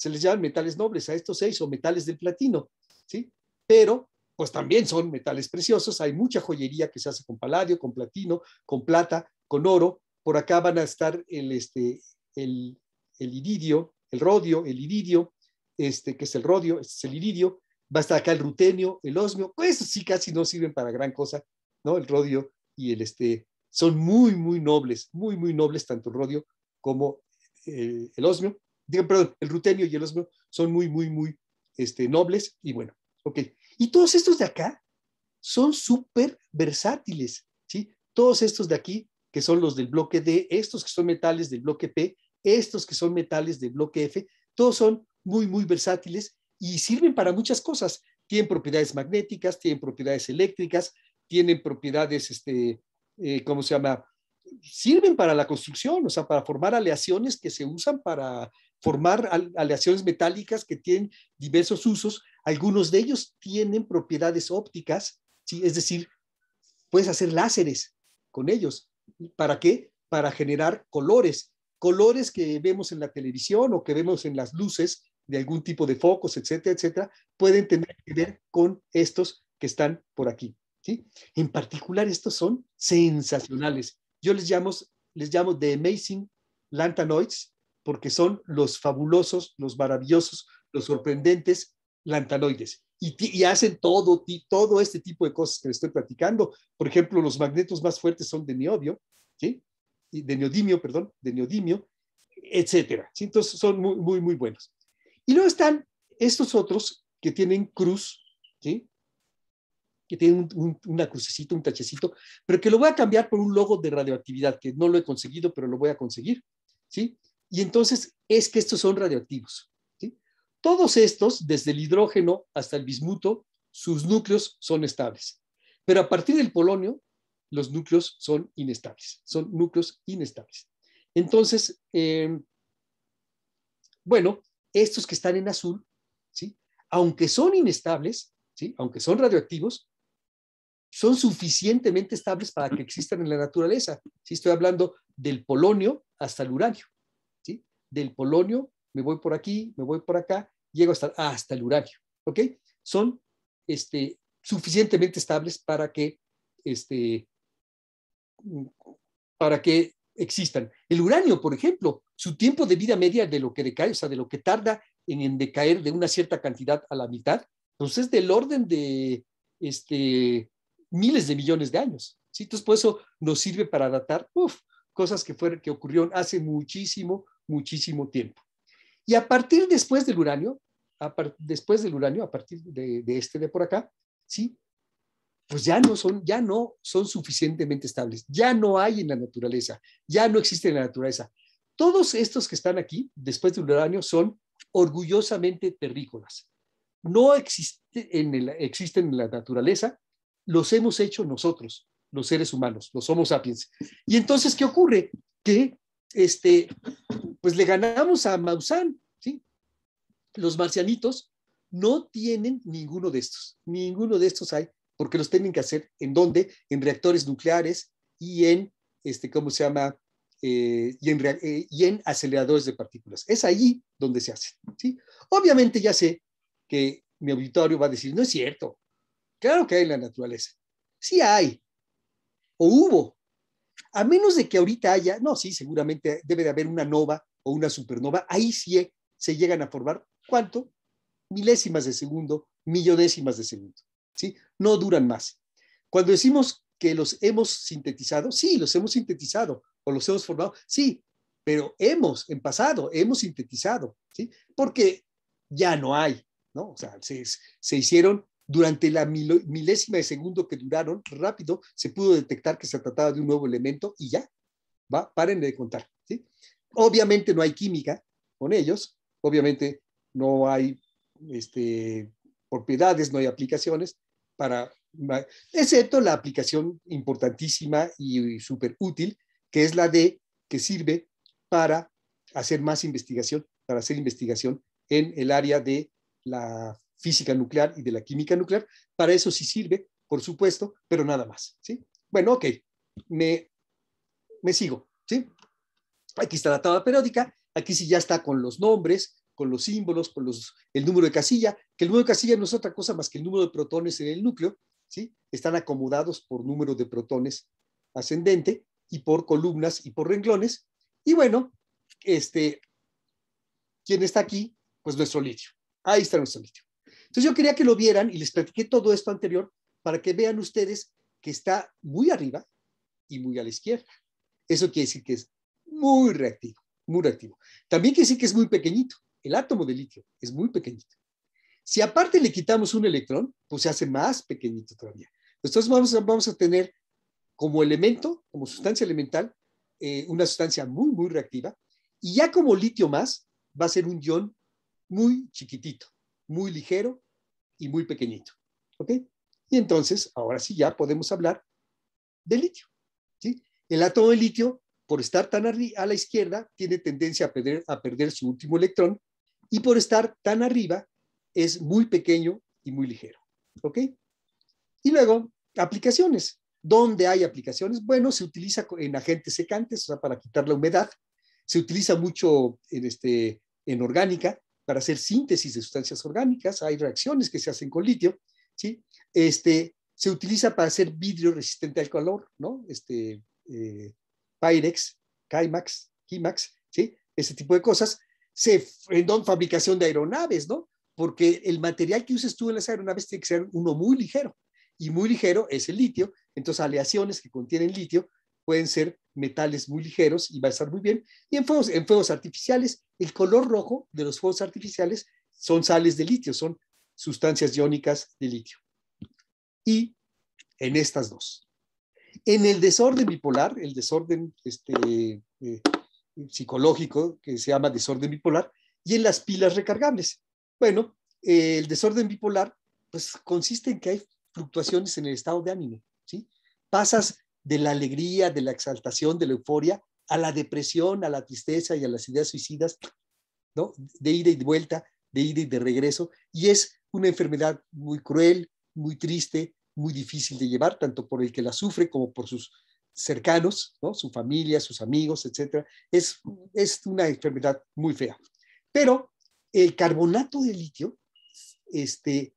Speaker 3: se les llaman metales nobles a estos seis o metales del platino, ¿sí? Pero pues también son metales preciosos, hay mucha joyería que se hace con paladio, con platino, con plata, con oro, por acá van a estar el, este, el, el iridio, el rodio, el iridio, este, que es el rodio, este es el iridio, va a estar acá el rutenio, el osmio, pues sí casi no sirven para gran cosa, ¿no? El rodio y el este, son muy, muy nobles, muy, muy nobles tanto el rodio como eh, el osmio, perdón, el rutenio y el osmio son muy, muy, muy este, nobles y bueno, ok. Y todos estos de acá son súper versátiles, ¿sí? Todos estos de aquí, que son los del bloque D, estos que son metales del bloque P, estos que son metales del bloque F, todos son muy, muy versátiles y sirven para muchas cosas. Tienen propiedades magnéticas, tienen propiedades eléctricas, tienen propiedades, este, eh, ¿cómo se llama? Sirven para la construcción, o sea, para formar aleaciones que se usan para formar aleaciones metálicas que tienen diversos usos. Algunos de ellos tienen propiedades ópticas, ¿sí? es decir, puedes hacer láseres con ellos. ¿Para qué? Para generar colores, colores que vemos en la televisión o que vemos en las luces de algún tipo de focos, etcétera, etcétera, pueden tener que ver con estos que están por aquí. ¿sí? En particular, estos son sensacionales. Yo les llamo, les llamo The Amazing Lantanoids porque son los fabulosos, los maravillosos, los sorprendentes lantanoides. Y, hacen todo, todo este tipo de cosas que les estoy platicando. Por ejemplo, los magnetos más fuertes son de neodio, ¿sí? de neodimio, perdón, de neodimio, etcétera. ¿sí? Entonces son muy, muy, buenos. Y luego están estos otros que tienen cruz, ¿sí? que tienen una crucecita, un tachecito, pero que lo voy a cambiar por un logo de radioactividad, que no lo he conseguido, pero lo voy a conseguir. ¿sí? Y entonces es que estos son radioactivos. Todos estos, desde el hidrógeno hasta el bismuto, sus núcleos son estables. Pero a partir del polonio, los núcleos son inestables, son núcleos inestables. Entonces, em, bueno, estos que están en azul, aunque son inestables, aunque son radioactivos, son suficientemente estables para que existan en la naturaleza. Si Estoy hablando del polonio hasta el uranio del polonio, me voy por aquí, me voy por acá, llego hasta, hasta el uranio. ¿Ok? Son este, suficientemente estables para que, este, para que existan. El uranio, por ejemplo, su tiempo de vida media de lo que decae, o sea, de lo que tarda en, decaer de una cierta cantidad a la mitad, pues es del orden de este, miles de millones de años. ¿sí? Entonces, por eso nos sirve para datar cosas que, que ocurrieron hace muchísimo, muchísimo tiempo. Y a partir después del uranio, después del uranio, a partir de, este de por acá, ¿sí? Pues ya no, son, ya no son suficientemente estables, ya no hay en la naturaleza, ya no existe en la naturaleza. Todos estos que están aquí, después del uranio, son orgullosamente terrícolas. No existe en el, existen en la naturaleza, los hemos hecho nosotros, los seres humanos, los somos sapiens. Y entonces, ¿qué ocurre? Que este, pues le ganamos a Maussan, ¿sí? Los marcianitos no tienen ninguno de estos, ninguno de estos hay, porque los tienen que hacer en dónde? En reactores nucleares y en, este, ¿cómo se llama? Eh, y, en, eh, y, en, aceleradores de partículas. Es allí donde se hace. ¿sí? Obviamente ya sé que mi auditorio va a decir, no es cierto. Claro que hay en la naturaleza. Sí hay. O hubo a menos de que ahorita haya, no, sí, seguramente debe de haber una nova o una supernova, ahí sí eh, se llegan a formar, ¿cuánto? Milésimas de segundo, millonésimas de segundo, ¿sí? No duran más. Cuando decimos que los hemos sintetizado, sí, los hemos sintetizado o los hemos formado, sí, pero hemos, en pasado, hemos sintetizado, ¿sí? Porque ya no hay, ¿no? O sea, se, se hicieron durante la milésima de segundo que duraron, rápido se pudo detectar que se trataba de un nuevo elemento y ya, va, paren de contar. Obviamente no hay química con ellos, obviamente no hay este, propiedades, no hay aplicaciones para, excepto la aplicación importantísima y, y súper útil, que es la de que sirve para hacer más investigación, para hacer investigación en el área de la física nuclear y de la química nuclear. Para eso sí sirve, por supuesto, pero nada más. ¿sí? Bueno, ok, me, me sigo. ¿sí? Aquí está la tabla periódica, aquí sí ya está con los nombres, con los símbolos, con los, el número de casilla, que el número de casilla no es otra cosa más que el número de protones en el núcleo, ¿sí? están acomodados por número de protones ascendente y por columnas y por renglones. Y bueno, este, ¿quién está aquí? Pues nuestro litio. Ahí está nuestro litio. Entonces yo quería que lo vieran y les platiqué todo esto anterior para que vean ustedes que está muy arriba y muy a la izquierda. Eso quiere decir que es muy reactivo, muy reactivo. También quiere decir que es muy pequeñito. El átomo de litio es muy pequeñito. Si aparte le quitamos un electrón, pues se hace más pequeñito todavía. Entonces vamos a, vamos a tener como elemento, como sustancia elemental, eh, una sustancia muy, muy reactiva. Y ya como litio más, va a ser un ion muy chiquitito, muy ligero y muy pequeñito. ¿Ok? Y entonces, ahora sí ya podemos hablar de litio. ¿sí? El átomo de litio, por estar tan a la izquierda, tiene tendencia a perder, a perder su último electrón y por estar tan arriba, es muy pequeño y muy ligero. ¿Ok? Y luego, aplicaciones. ¿Dónde hay aplicaciones? Bueno, se utiliza en agentes secantes, o sea, para quitar la humedad. Se utiliza mucho en, este, en orgánica, para hacer síntesis de sustancias orgánicas, hay reacciones que se hacen con litio, ¿sí? Este, se utiliza para hacer vidrio resistente al calor, ¿no? Este, eh, Pyrex, Kymax, Kimax, ¿sí? Ese tipo de cosas. Se, en fabricación de aeronaves, ¿no? Porque el material que uses tú en las aeronaves tiene que ser uno muy ligero, y muy ligero es el litio, entonces aleaciones que contienen litio pueden ser metales muy ligeros y va a estar muy bien. Y en fuegos, en fuegos artificiales, el color rojo de los fuegos artificiales son sales de litio, son sustancias iónicas de litio. Y en estas dos. En el desorden bipolar, el desorden este, eh, psicológico que se llama desorden bipolar, y en las pilas recargables. Bueno, eh, el desorden bipolar pues consiste en que hay fluctuaciones en el estado de ánimo, ¿sí? Pasas de la alegría, de la exaltación, de la euforia, a la depresión, a la tristeza y a las ideas suicidas, ¿no? De ida y de vuelta, de ida y de regreso. Y es una enfermedad muy cruel, muy triste, muy difícil de llevar, tanto por el que la sufre como por sus cercanos, ¿no? Su familia, sus amigos, etcétera. Es, es una enfermedad muy fea. Pero el carbonato de litio este,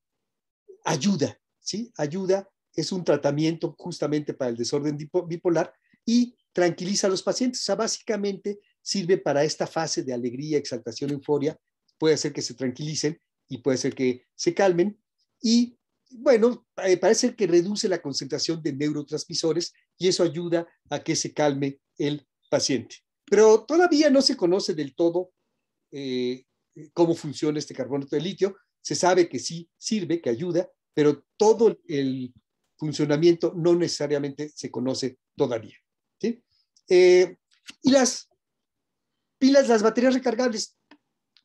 Speaker 3: ayuda, ¿sí? Ayuda es un tratamiento justamente para el desorden bipolar y tranquiliza a los pacientes. O sea, básicamente sirve para esta fase de alegría, exaltación, euforia. Puede ser que se tranquilicen y puede ser que se calmen. Y bueno, eh, parece que reduce la concentración de neurotransmisores y eso ayuda a que se calme el paciente. Pero todavía no se conoce del todo eh, cómo funciona este carbonato de litio. Se sabe que sí sirve, que ayuda, pero todo el funcionamiento no necesariamente se conoce todavía. ¿sí? Eh, y las pilas, las baterías recargables,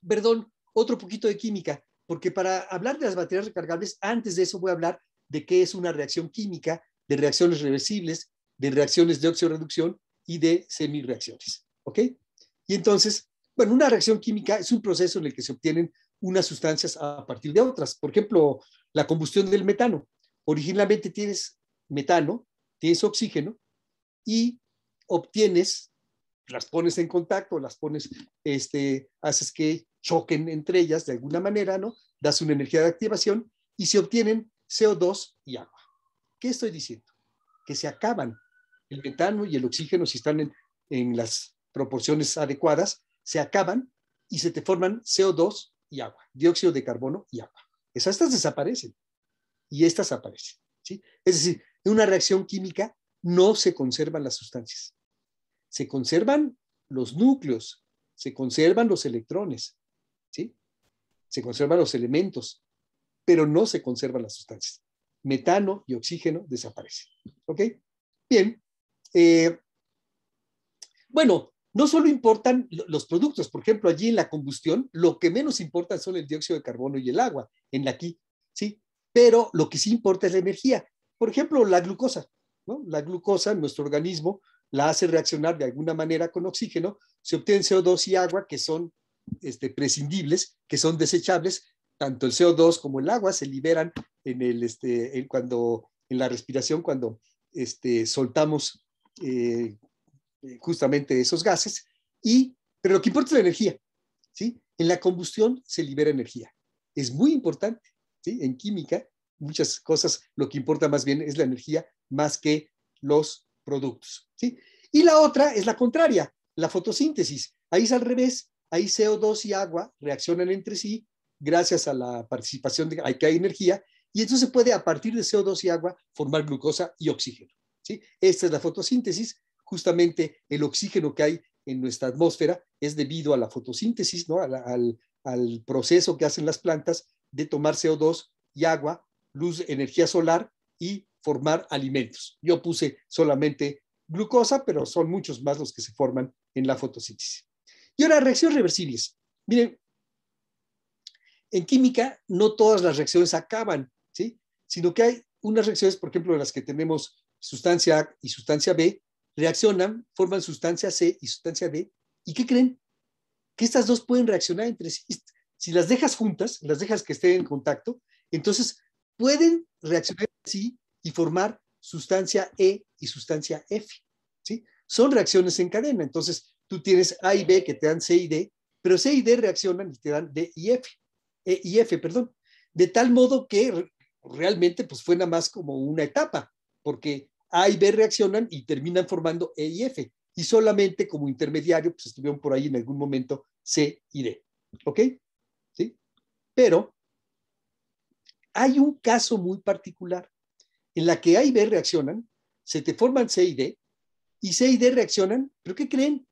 Speaker 3: perdón, otro poquito de química, porque para hablar de las baterías recargables, antes de eso voy a hablar de qué es una reacción química, de reacciones reversibles, de reacciones de reducción y de semireacciones. ¿Ok? Y entonces, bueno, una reacción química es un proceso en el que se obtienen unas sustancias a partir de otras. Por ejemplo, la combustión del metano originalmente tienes metano, tienes oxígeno y obtienes, las pones en contacto, las pones, este, haces que choquen entre ellas de alguna manera, ¿no? Das una energía de activación y se obtienen CO2 y agua. ¿Qué estoy diciendo? Que se acaban. El metano y el oxígeno, si están en, en las proporciones adecuadas, se acaban y se te forman CO2 y agua, dióxido de carbono y agua. Esas estas desaparecen y estas aparecen. ¿sí? Es decir, en una reacción química no se conservan las sustancias. Se conservan los núcleos, se conservan los electrones, ¿sí? se conservan los elementos, pero no se conservan las sustancias. Metano y oxígeno desaparecen. ¿Ok? Bien. Eh, bueno, no solo importan los productos, por ejemplo, allí en la combustión, lo que menos importan son el dióxido de carbono y el agua, en la aquí, ¿sí? pero lo que sí importa es la energía. Por ejemplo, la glucosa. La glucosa en nuestro organismo la hace reaccionar de alguna manera con oxígeno, se obtienen CO2 y agua que son este, prescindibles, que son desechables, tanto el CO2 como el agua se liberan en el, este, cuando, en la respiración cuando este, soltamos eh, justamente esos gases, y, pero lo que importa es la energía, ¿sí? En la combustión se libera energía, es muy importante. En química, muchas cosas, lo que importa más bien es la energía más que los productos, Y la otra es la contraria, la fotosíntesis. Ahí es al revés, ahí CO2 y agua reaccionan entre sí gracias a la participación de que hay energía y entonces puede a partir de CO2 y agua formar glucosa y oxígeno, ¿sí? Esta es la fotosíntesis, justamente el oxígeno que hay en nuestra atmósfera es debido a la fotosíntesis, al proceso que hacen las plantas de tomar CO2 y agua, luz, energía solar y formar alimentos. Yo puse solamente glucosa, pero son muchos más los que se forman en la fotosíntesis. Y ahora, reacciones reversibles. Miren, en química no todas las reacciones acaban, ¿sí? sino que hay unas reacciones, por ejemplo, en las que tenemos sustancia A y sustancia B, reaccionan, forman sustancia C y sustancia D. ¿Y qué creen? Que estas dos pueden reaccionar entre sí. Si las dejas juntas, las dejas que estén en contacto, entonces pueden reaccionar así y formar sustancia E y sustancia F. ¿sí? Son reacciones en cadena. Entonces tú tienes A y B que te dan C y D, pero C y D reaccionan y te dan D y F. E y F, perdón. De tal modo que realmente pues fue nada más como una etapa, porque A y B reaccionan y terminan formando E y F. Y solamente como intermediario, pues estuvieron por ahí en algún momento C y D. ¿Ok? Pero hay un caso muy particular en la que A y B reaccionan, se te forman C y D, y C y D reaccionan, pero ¿qué creen?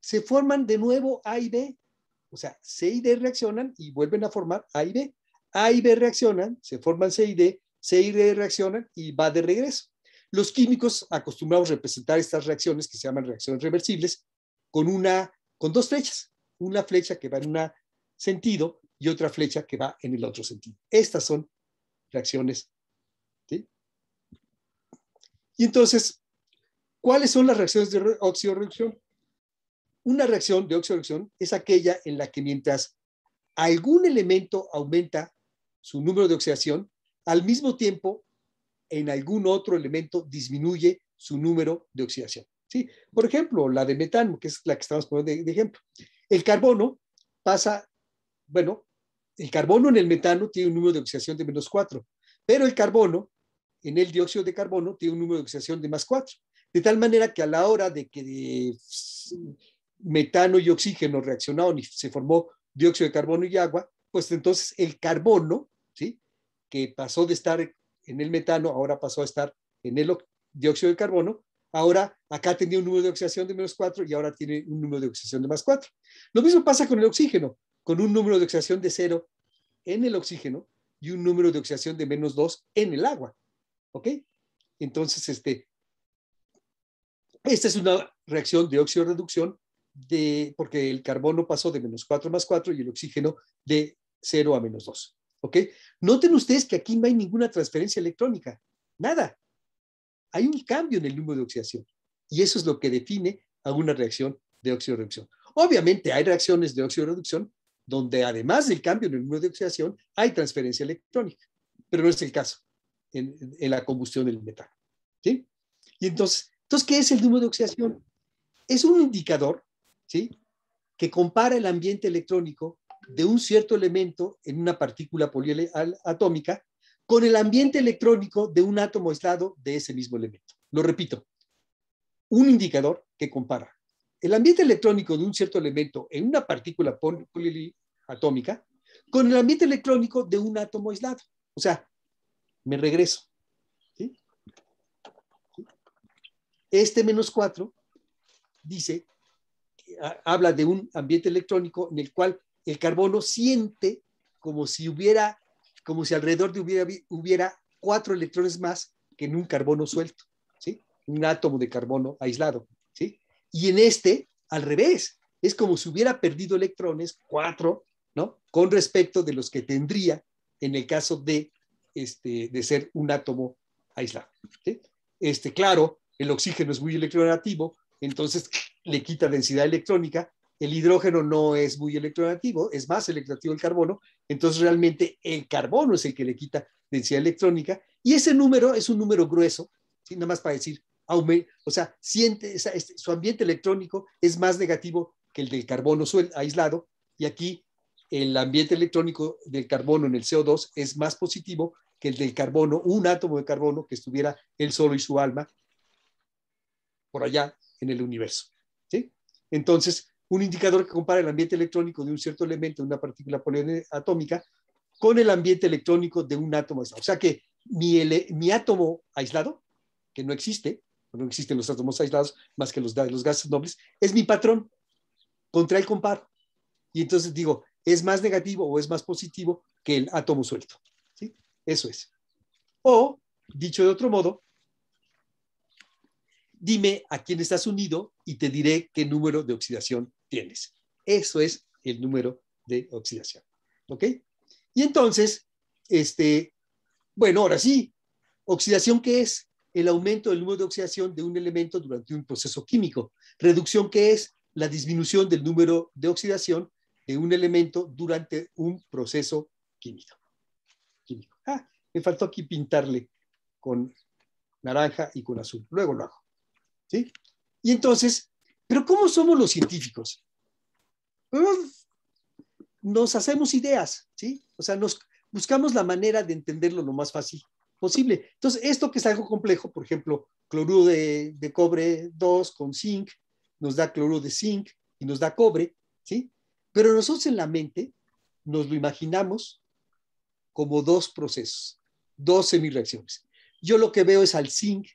Speaker 3: Se forman de nuevo A y B. O sea, C y D reaccionan y vuelven a formar A y B. A y B reaccionan, se forman C y D, C y D reaccionan y va de regreso. Los químicos acostumbramos representar estas reacciones que se llaman reacciones reversibles con una con dos flechas, una flecha que va en una sentido y otra flecha que va en el otro sentido. Estas son reacciones. ¿sí? Y entonces, ¿cuáles son las reacciones de oxidación-reducción? Una reacción de oxidación-reducción es aquella en la que mientras algún elemento aumenta su número de oxidación, al mismo tiempo en algún otro elemento disminuye su número de oxidación. ¿sí? Por ejemplo, la de metano, que es la que estamos poniendo de ejemplo. El carbono pasa bueno, el carbono en el metano tiene un número de oxidación de menos 4, pero el carbono en el dióxido de carbono tiene un número de oxidación de más 4. De tal manera que a la hora de que metano y oxígeno reaccionaron y se formó dióxido de carbono y agua, pues entonces el carbono, ¿sí? que pasó de estar en el metano, ahora pasó a estar en el dióxido de carbono, ahora acá tenía un número de oxidación de menos 4 y ahora tiene un número de oxidación de más 4. Lo mismo pasa con el oxígeno con un número de oxidación de cero en el oxígeno y un número de oxidación de menos dos en el agua. ¿Ok? Entonces, este, esta es una reacción de óxido-reducción de, porque el carbono pasó de menos 4 más cuatro y el oxígeno de cero a menos dos, ¿Ok? Noten ustedes que aquí no hay ninguna transferencia electrónica. Nada. Hay un cambio en el número de oxidación. Y eso es lo que define a una reacción de óxido-reducción. Obviamente hay reacciones de óxido-reducción donde además del cambio en el número de oxidación hay transferencia electrónica, pero no es el caso en, la combustión del metal. ¿sí? Y entonces, entonces, ¿qué es el número de oxidación? Es un indicador ¿sí? que compara el ambiente electrónico de un cierto elemento en una partícula poliatómica con el ambiente electrónico de un átomo estado de ese mismo elemento. Lo repito, un indicador que compara el ambiente electrónico de un cierto elemento en una partícula atómica con el ambiente electrónico de un átomo aislado. O sea, me regreso. Este menos 4 dice, habla de un ambiente electrónico en el cual el carbono siente como si hubiera, como si alrededor de hubiera, hubiera cuatro electrones más que en un carbono suelto, ¿sí? Un átomo de carbono aislado. Y en este, al revés, es como si hubiera perdido electrones, cuatro, ¿no? Con respecto de los que tendría en el caso de, este, de ser un átomo aislado. Este, claro, el oxígeno es muy electronegativo, entonces le quita densidad electrónica. El hidrógeno no es muy electronegativo, es más electronegativo el carbono, entonces realmente el carbono es el que le quita densidad electrónica. Y ese número es un número grueso, ¿sí? nada más para decir o sea, siente, este, su ambiente electrónico es más negativo que el del carbono aislado, y aquí el ambiente electrónico del carbono en el CO2 es más positivo que el del carbono, un átomo de carbono que estuviera él solo y su alma por allá en el universo. ¿sí? Entonces, un indicador que compara el ambiente electrónico de un cierto elemento, una partícula atómica, con el ambiente electrónico de un átomo O sea que mi átomo aislado, que no existe, no existen los átomos aislados más que los, los gases nobles, es mi patrón. Contra el comparo. Y entonces digo, es más negativo o es más positivo que el átomo suelto. ¿sí? Eso es. O, dicho de otro modo, dime a quién estás unido y te diré qué número de oxidación tienes. Eso es el número de oxidación. ¿Ok? Y entonces, este, bueno, ahora sí, ¿oxidación qué es? el aumento del número de oxidación de un elemento durante un proceso químico. Reducción que es la disminución del número de oxidación de un elemento durante un proceso químico. Ah, me faltó aquí pintarle con naranja y con azul. Luego lo hago. ¿Sí? Y entonces, ¿pero cómo somos los científicos? nos hacemos ideas, ¿sí? O sea, nos buscamos la manera de entenderlo lo más fácil entonces, esto que es algo complejo, por ejemplo, cloruro de, cobre 2 con zinc, nos da cloruro de zinc y nos da cobre, ¿sí? Pero nosotros en la mente nos lo imaginamos como dos procesos, dos semirreacciones. Yo lo que veo es al zinc,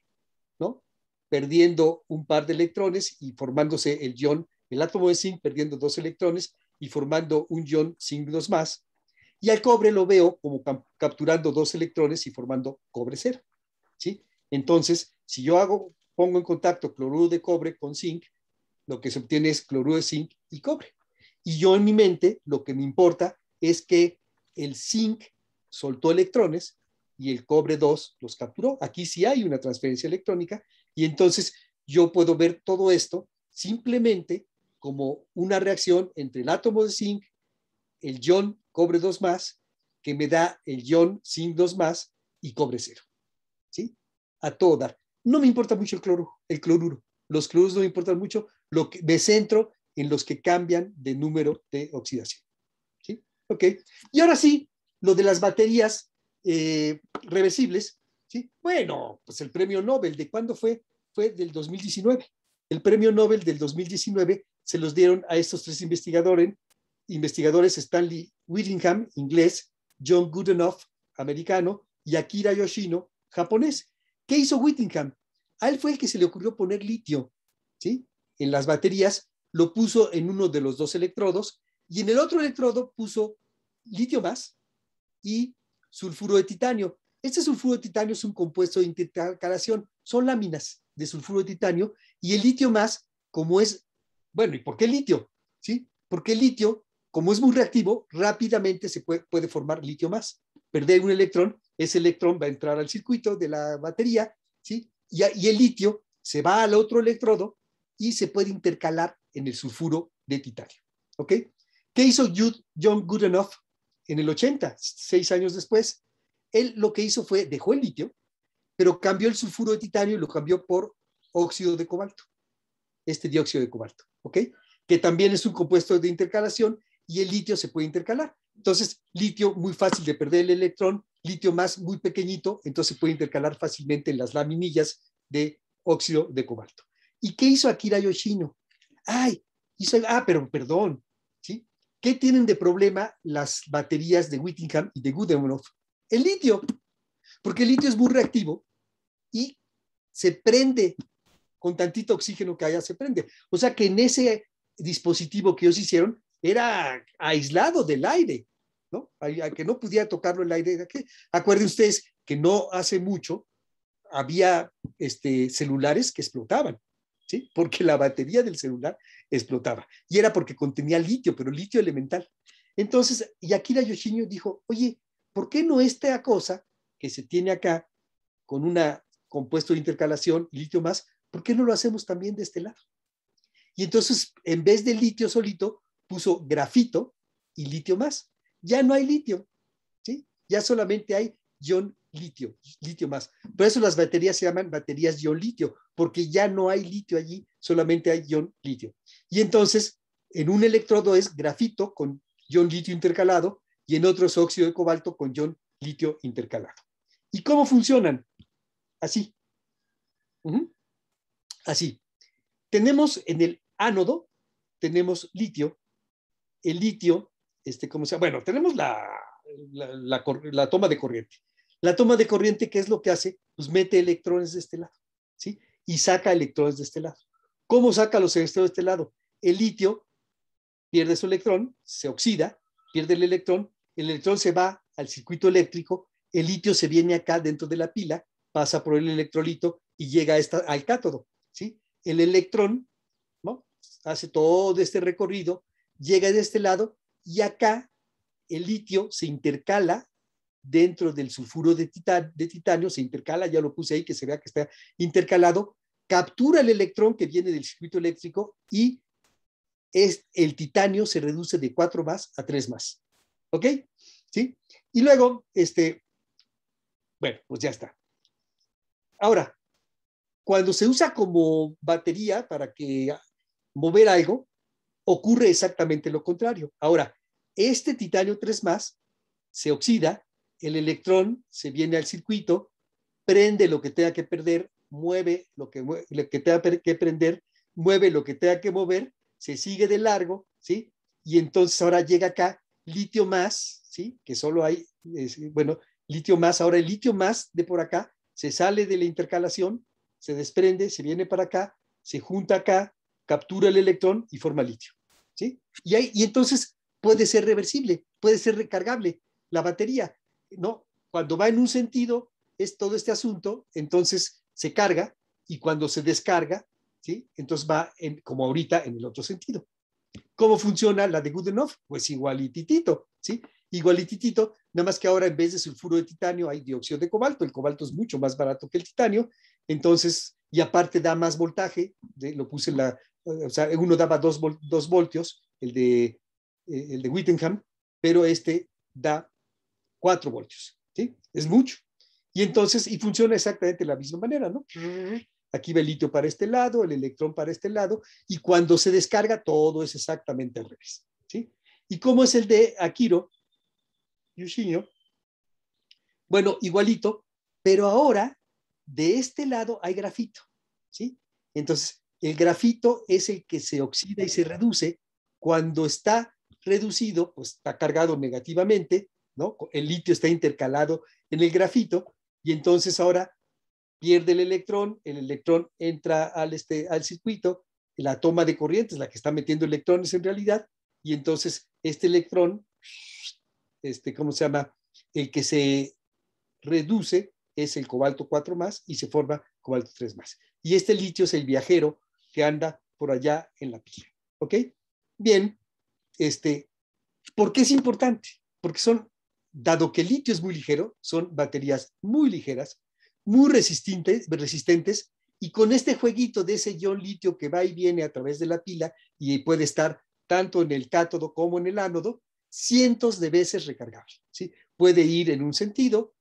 Speaker 3: ¿no? Perdiendo un par de electrones y formándose el ion, el átomo de zinc perdiendo dos electrones y formando un ion zinc 2 más. Y al cobre lo veo como capturando dos electrones y formando cobre cero. ¿sí? Entonces, si yo hago, pongo en contacto cloruro de cobre con zinc, lo que se obtiene es cloruro de zinc y cobre. Y yo en mi mente lo que me importa es que el zinc soltó electrones y el cobre 2 los capturó. Aquí sí hay una transferencia electrónica y entonces yo puedo ver todo esto simplemente como una reacción entre el átomo de zinc, el ion cobre dos más, que me da el ion sin dos más y cobre cero. ¿Sí? A todo No me importa mucho el cloro, el cloruro. Los cloruros no me importan mucho. Lo que, me centro en los que cambian de número de oxidación. ¿Sí? Ok. Y ahora sí, lo de las baterías eh, reversibles. ¿Sí? Bueno, pues el premio Nobel, ¿de cuándo fue? Fue del 2019. El premio Nobel del 2019 se los dieron a estos tres investigadores, investigadores Stanley Whittingham, inglés, John Goodenough, americano, y Akira Yoshino, japonés. ¿Qué hizo Whittingham? A él fue el que se le ocurrió poner litio ¿sí? en las baterías, lo puso en uno de los dos electrodos y en el otro electrodo puso litio más y sulfuro de titanio. Este sulfuro de titanio es un compuesto de intercalación, son láminas de sulfuro de titanio y el litio más, como es, bueno, ¿y por qué litio? ¿Sí? Porque el litio como es muy reactivo, rápidamente se puede, formar litio más. Perder un electrón, ese electrón va a entrar al circuito de la batería, ¿sí? Y, el litio se va al otro electrodo y se puede intercalar en el sulfuro de titanio. ¿Ok? ¿Qué hizo John Goodenough en el 80, seis años después? Él lo que hizo fue, dejó el litio, pero cambió el sulfuro de titanio y lo cambió por óxido de cobalto, este dióxido de cobalto, ¿ok? Que también es un compuesto de intercalación y el litio se puede intercalar. Entonces, litio muy fácil de perder el electrón, litio más muy pequeñito, entonces se puede intercalar fácilmente en las laminillas de óxido de cobalto. ¿Y qué hizo Akira Yoshino? Ay, hizo, ah, pero perdón, ¿sí? ¿Qué tienen de problema las baterías de Whittingham y de Goodenough? El litio, porque el litio es muy reactivo y se prende con tantito oxígeno que haya, se prende. O sea que en ese dispositivo que ellos hicieron, era aislado del aire, ¿no? que no podía tocarlo el aire. Acuerden ustedes que no hace mucho había este, celulares que explotaban, ¿sí? Porque la batería del celular explotaba. Y era porque contenía litio, pero litio elemental. Entonces, Yakira Yoshino dijo, oye, ¿por qué no esta cosa que se tiene acá con un compuesto de intercalación litio más, ¿por qué no lo hacemos también de este lado? Y entonces, en vez de litio solito, puso grafito y litio más. Ya no hay litio, ¿sí? Ya solamente hay ion litio, litio más. Por eso las baterías se llaman baterías ion litio, porque ya no hay litio allí, solamente hay ion litio. Y entonces, en un electrodo es grafito con ion litio intercalado y en otro es óxido de cobalto con ion litio intercalado. ¿Y cómo funcionan? Así. Así. Tenemos en el ánodo, tenemos litio el litio, este, ¿cómo se Bueno, tenemos la, la, toma de corriente. La toma de corriente, ¿qué es lo que hace? Pues mete electrones de este lado, ¿sí? Y saca electrones de este lado. ¿Cómo saca los electrones de este lado? El litio pierde su electrón, se oxida, pierde el electrón, el electrón se va al circuito eléctrico, el litio se viene acá dentro de la pila, pasa por el electrolito y llega a al cátodo, ¿sí? El electrón, ¿no? Hace todo este recorrido, llega de este lado y acá el litio se intercala dentro del sulfuro de, titanio, se intercala, ya lo puse ahí que se vea que está intercalado, captura el electrón que viene del circuito eléctrico y es, el titanio se reduce de 4 más a 3 más. ¿Ok? ¿Sí? Y luego, este, bueno, pues ya está. Ahora, cuando se usa como batería para que mover algo, ocurre exactamente lo contrario. Ahora, este titanio 3 más se oxida, el electrón se viene al circuito, prende lo que tenga que perder, mueve lo que, que tenga que prender, mueve lo que tenga que mover, se sigue de largo, ¿sí? Y entonces ahora llega acá litio más, ¿sí? Que solo hay, es, bueno, litio más, ahora el litio más de por acá se sale de la intercalación, se desprende, se viene para acá, se junta acá, captura el electrón y forma litio. ¿sí? Y, entonces puede ser reversible, puede ser recargable la batería, ¿no? Cuando va en un sentido, es todo este asunto, entonces se carga y cuando se descarga, ¿sí? Entonces va en, como ahorita en el otro sentido. ¿Cómo funciona la de Goodenough? Pues igualititito, ¿sí? Igualititito, nada más que ahora en vez de sulfuro de titanio hay dióxido de cobalto, el cobalto es mucho más barato que el titanio, entonces, y aparte da más voltaje, lo puse en la o sea, uno daba dos, voltios, el de, eh, de pero este da cuatro voltios, ¿sí? Es mucho. Y entonces, y funciona exactamente de la misma manera, ¿no? Aquí va el litio para este lado, el electrón para este lado, y cuando se descarga, todo es exactamente al revés, ¿sí? ¿Y cómo es el de Akiro Yushinio? Bueno, igualito, pero ahora de este lado hay grafito, ¿sí? Entonces, el grafito es el que se oxida y se reduce. Cuando está reducido, pues está cargado negativamente, ¿no? El litio está intercalado en el grafito y entonces ahora pierde el electrón, el electrón entra al, este, al circuito, la toma de corriente es la que está metiendo electrones en realidad y entonces este electrón, este, ¿cómo se llama? El que se reduce es el cobalto 4 más y se forma cobalto 3 más. Y este litio es el viajero que anda por allá en la pila. ¿Ok? Bien, este, ¿por qué es importante? Porque son, dado que el litio es muy ligero, son baterías muy ligeras, muy resistentes, resistentes y con este jueguito de ese ion litio que va y viene a través de la pila y puede estar tanto en el cátodo como en el ánodo, cientos de veces recargable. ¿sí? Puede ir en un sentido,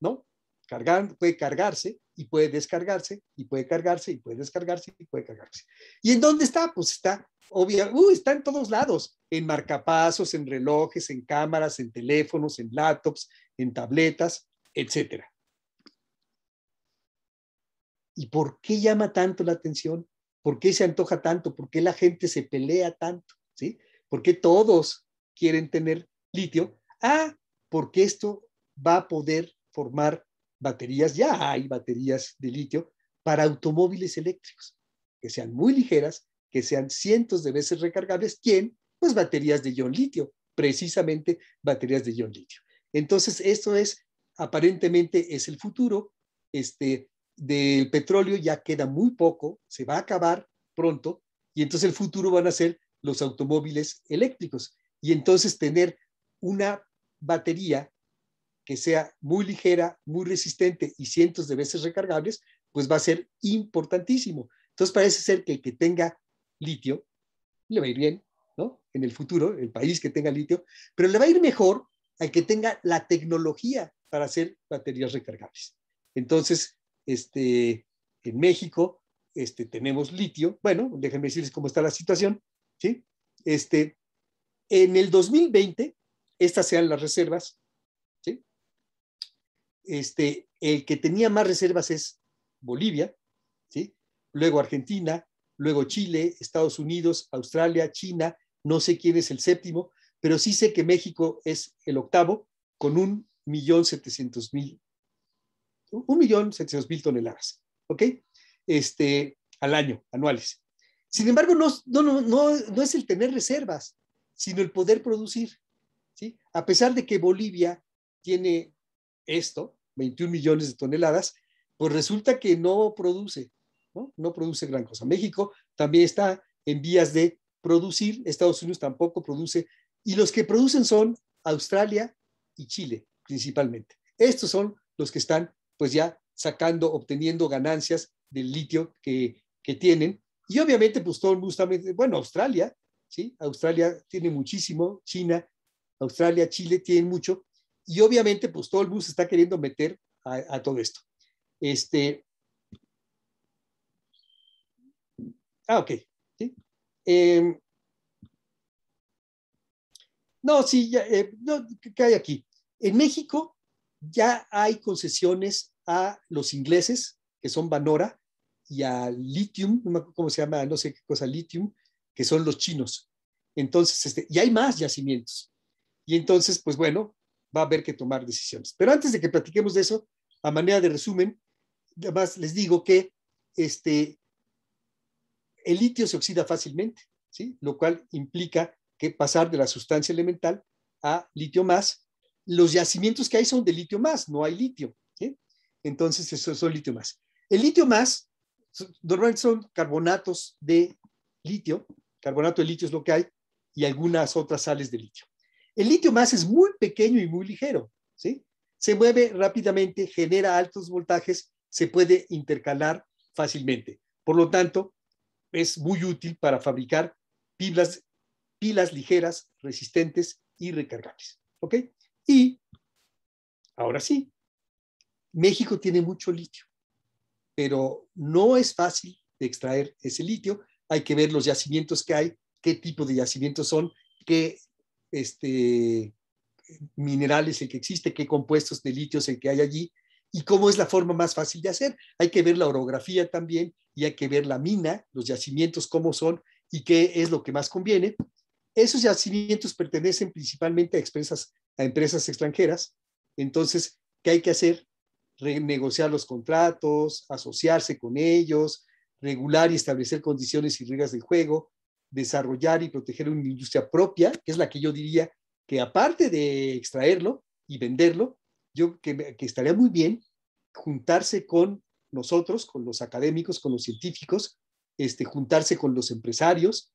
Speaker 3: ¿no? Cargando, puede cargarse y puede descargarse y puede cargarse y puede descargarse y puede cargarse. ¿Y en dónde está? Pues está obvio, uh, está en todos lados, en marcapasos, en relojes, en cámaras, en teléfonos, en laptops, en tabletas, etcétera. ¿Y por qué llama tanto la atención? ¿Por qué se antoja tanto? ¿Por qué la gente se pelea tanto? ¿Sí? ¿Por qué todos quieren tener litio? Ah, porque esto va a poder formar baterías, ya hay baterías de litio para automóviles eléctricos, que sean muy ligeras, que sean cientos de veces recargables, ¿quién? Pues baterías de ion litio, precisamente baterías de ion litio. Entonces, esto es, aparentemente, es el futuro. Este, del petróleo ya queda muy poco, se va a acabar pronto, y entonces el futuro van a ser los automóviles eléctricos. Y entonces tener una batería que sea muy ligera, muy resistente y cientos de veces recargables, pues va a ser importantísimo. Entonces parece ser que el que tenga litio le va a ir bien, ¿no? En el futuro, el país que tenga litio, pero le va a ir mejor al que tenga la tecnología para hacer baterías recargables. Entonces, este, en México este, tenemos litio. Bueno, déjenme decirles cómo está la situación. ¿sí? Este, en el 2020, estas sean las reservas este, el que tenía más reservas es Bolivia, luego Argentina, luego Chile, Estados Unidos, Australia, China, no sé quién es el séptimo, pero sí sé que México es el octavo con un millón setecientos mil, un millón setecientos mil toneladas, ¿ok? Este, al año, anuales. Sin embargo, no, no, no es el tener reservas, sino el poder producir, ¿sí? A pesar de que Bolivia tiene esto, 21 millones de toneladas, pues resulta que no produce, ¿no? produce gran cosa. México también está en vías de producir, Estados Unidos tampoco produce, y los que producen son Australia y Chile principalmente. Estos son los que están pues ya sacando, obteniendo ganancias del litio que, que tienen. Y obviamente pues todo el bueno, Australia, ¿sí? Australia tiene muchísimo, China, Australia, Chile tienen mucho, y obviamente, pues todo el bus está queriendo meter a, todo esto. Este. Ah, ok. Em, no, sí, eh, no, ¿qué hay aquí? En México ya hay concesiones a los ingleses, que son Banora, y a Lithium, no me acuerdo cómo se llama, no sé qué cosa, Lithium, que son los chinos. Entonces, este, y hay más yacimientos. Y entonces, pues bueno, va a haber que tomar decisiones. Pero antes de que platiquemos de eso, a manera de resumen, además les digo que este, el litio se oxida fácilmente, ¿sí? lo cual implica que pasar de la sustancia elemental a litio más. Los yacimientos que hay son de litio más, no hay litio. Entonces, eso son litio más. El litio más, normalmente son carbonatos de litio, carbonato de litio es lo que hay, y algunas otras sales de litio. El litio más es muy pequeño y muy ligero, ¿sí? Se mueve rápidamente, genera altos voltajes, se puede intercalar fácilmente. Por lo tanto, es muy útil para fabricar pilas, pilas ligeras, resistentes y recargables. ¿Ok? Y ahora sí, México tiene mucho litio, pero no es fácil de extraer ese litio. Hay que ver los yacimientos que hay, qué tipo de yacimientos son, qué este, minerales el que existe, qué compuestos de litios el que hay allí y cómo es la forma más fácil de hacer. Hay que ver la orografía también y hay que ver la mina, los yacimientos, cómo son y qué es lo que más conviene. Esos yacimientos pertenecen principalmente a, empresas, a empresas extranjeras. Entonces, ¿qué hay que hacer? Renegociar los contratos, asociarse con ellos, regular y establecer condiciones y reglas del juego, desarrollar y proteger una industria propia, que es la que yo diría que aparte de extraerlo y venderlo, yo que, estaría muy bien juntarse con nosotros, con los académicos, con los científicos, este, juntarse con los empresarios,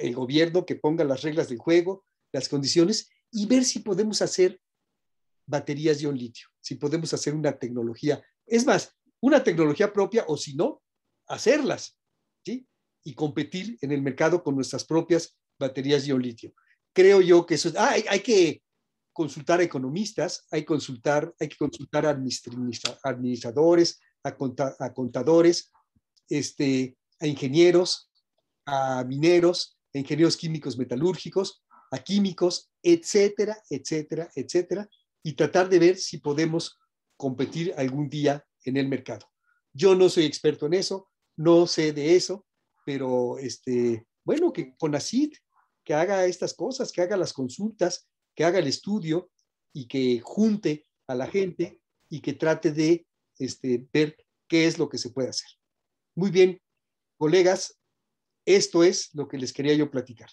Speaker 3: el gobierno que ponga las reglas del juego, las condiciones y ver si podemos hacer baterías de litio, si podemos hacer una tecnología, es más, una tecnología propia o si no, hacerlas y competir en el mercado con nuestras propias baterías de litio. Creo yo que eso ah, hay, que consultar a economistas, hay, consultar, hay que consultar a administradores, a, contadores, este, a ingenieros, a mineros, a ingenieros químicos metalúrgicos, a químicos, etcétera, etcétera, etcétera, y tratar de ver si podemos competir algún día en el mercado. Yo no soy experto en eso, no sé de eso, pero este, bueno, que con Acid que haga estas cosas, que haga las consultas, que haga el estudio y que junte a la gente y que trate de este, ver qué es lo que se puede hacer. Muy bien, colegas, esto es lo que les quería yo platicar.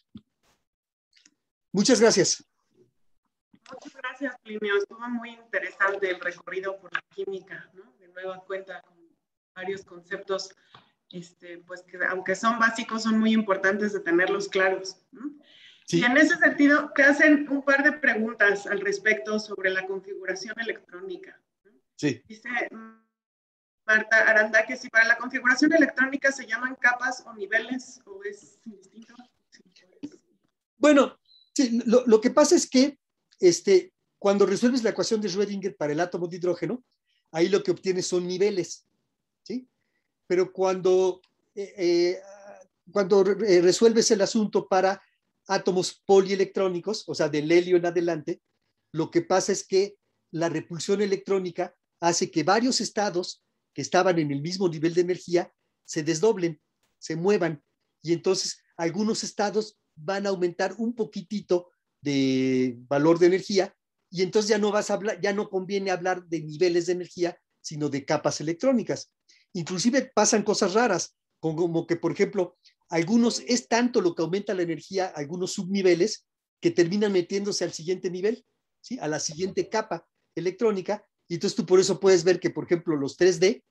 Speaker 3: Muchas gracias.
Speaker 2: Muchas gracias, Plinio. Estuvo muy interesante el recorrido por la química, ¿no? De nueva cuenta con varios conceptos este, pues que aunque son básicos, son muy importantes de tenerlos claros. ¿no? Y en ese sentido, te hacen un par de preguntas al respecto sobre la configuración electrónica. Sí. Dice Marta Aranda que si para la configuración electrónica se llaman capas o niveles, o es distinto.
Speaker 3: Bueno, sí, lo, lo, que pasa es que este, cuando resuelves la ecuación de Schrödinger para el átomo de hidrógeno, ahí lo que obtienes son niveles. ¿sí? pero cuando, eh, eh, cuando eh, resuelves el asunto para átomos polielectrónicos, o sea, del helio en adelante, lo que pasa es que la repulsión electrónica hace que varios estados que estaban en el mismo nivel de energía se desdoblen, se muevan, y entonces algunos estados van a aumentar un poquitito de valor de energía, y entonces ya no vas hablar, ya no conviene hablar de niveles de energía, sino de capas electrónicas. Inclusive pasan cosas raras, como que, por ejemplo, algunos, es tanto lo que aumenta la energía, algunos subniveles que terminan metiéndose al siguiente nivel, ¿sí? a la siguiente capa electrónica, y entonces tú por eso puedes ver que, por ejemplo, los 3D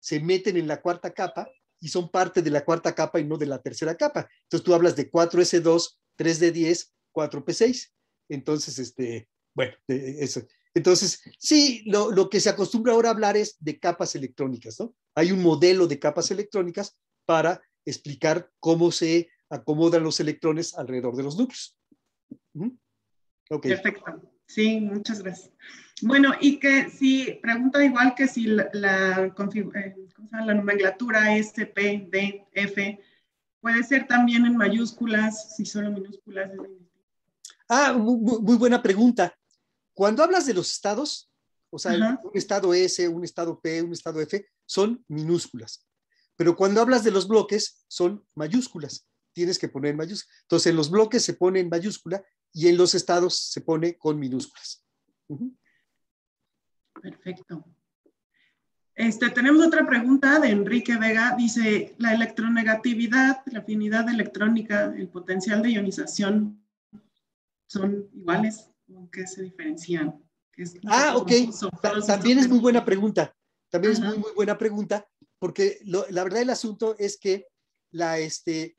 Speaker 3: se meten en la cuarta capa y son parte de la cuarta capa y no de la tercera capa. Entonces tú hablas de 4S2, 3D10, 4P6. Entonces, este, bueno, eh, eso. Entonces, sí, lo, que se acostumbra ahora a hablar es de capas electrónicas, ¿no? Hay un modelo de capas electrónicas para explicar cómo se acomodan los electrones alrededor de los núcleos. Perfecto.
Speaker 2: Sí, muchas gracias. Bueno, y que si, pregunta igual que si la, la, eh, S, nomenclatura D, F, puede ser también en mayúsculas, si
Speaker 3: solo minúsculas. Ah, muy buena pregunta. Cuando hablas de los estados, o sea, un estado S, un estado P, un estado F, son minúsculas. Pero cuando hablas de los bloques, son mayúsculas. Tienes que poner mayúsculas. Entonces, en los bloques se pone en mayúscula y en los estados se pone con minúsculas.
Speaker 2: Perfecto. Este, tenemos otra pregunta de Enrique Vega. Dice, la electronegatividad, la afinidad electrónica, el potencial de
Speaker 3: ionización, ¿son iguales? qué se diferencian? ah, ok. También es muy buena pregunta. También es muy, muy buena pregunta, porque la verdad el asunto es que la, este,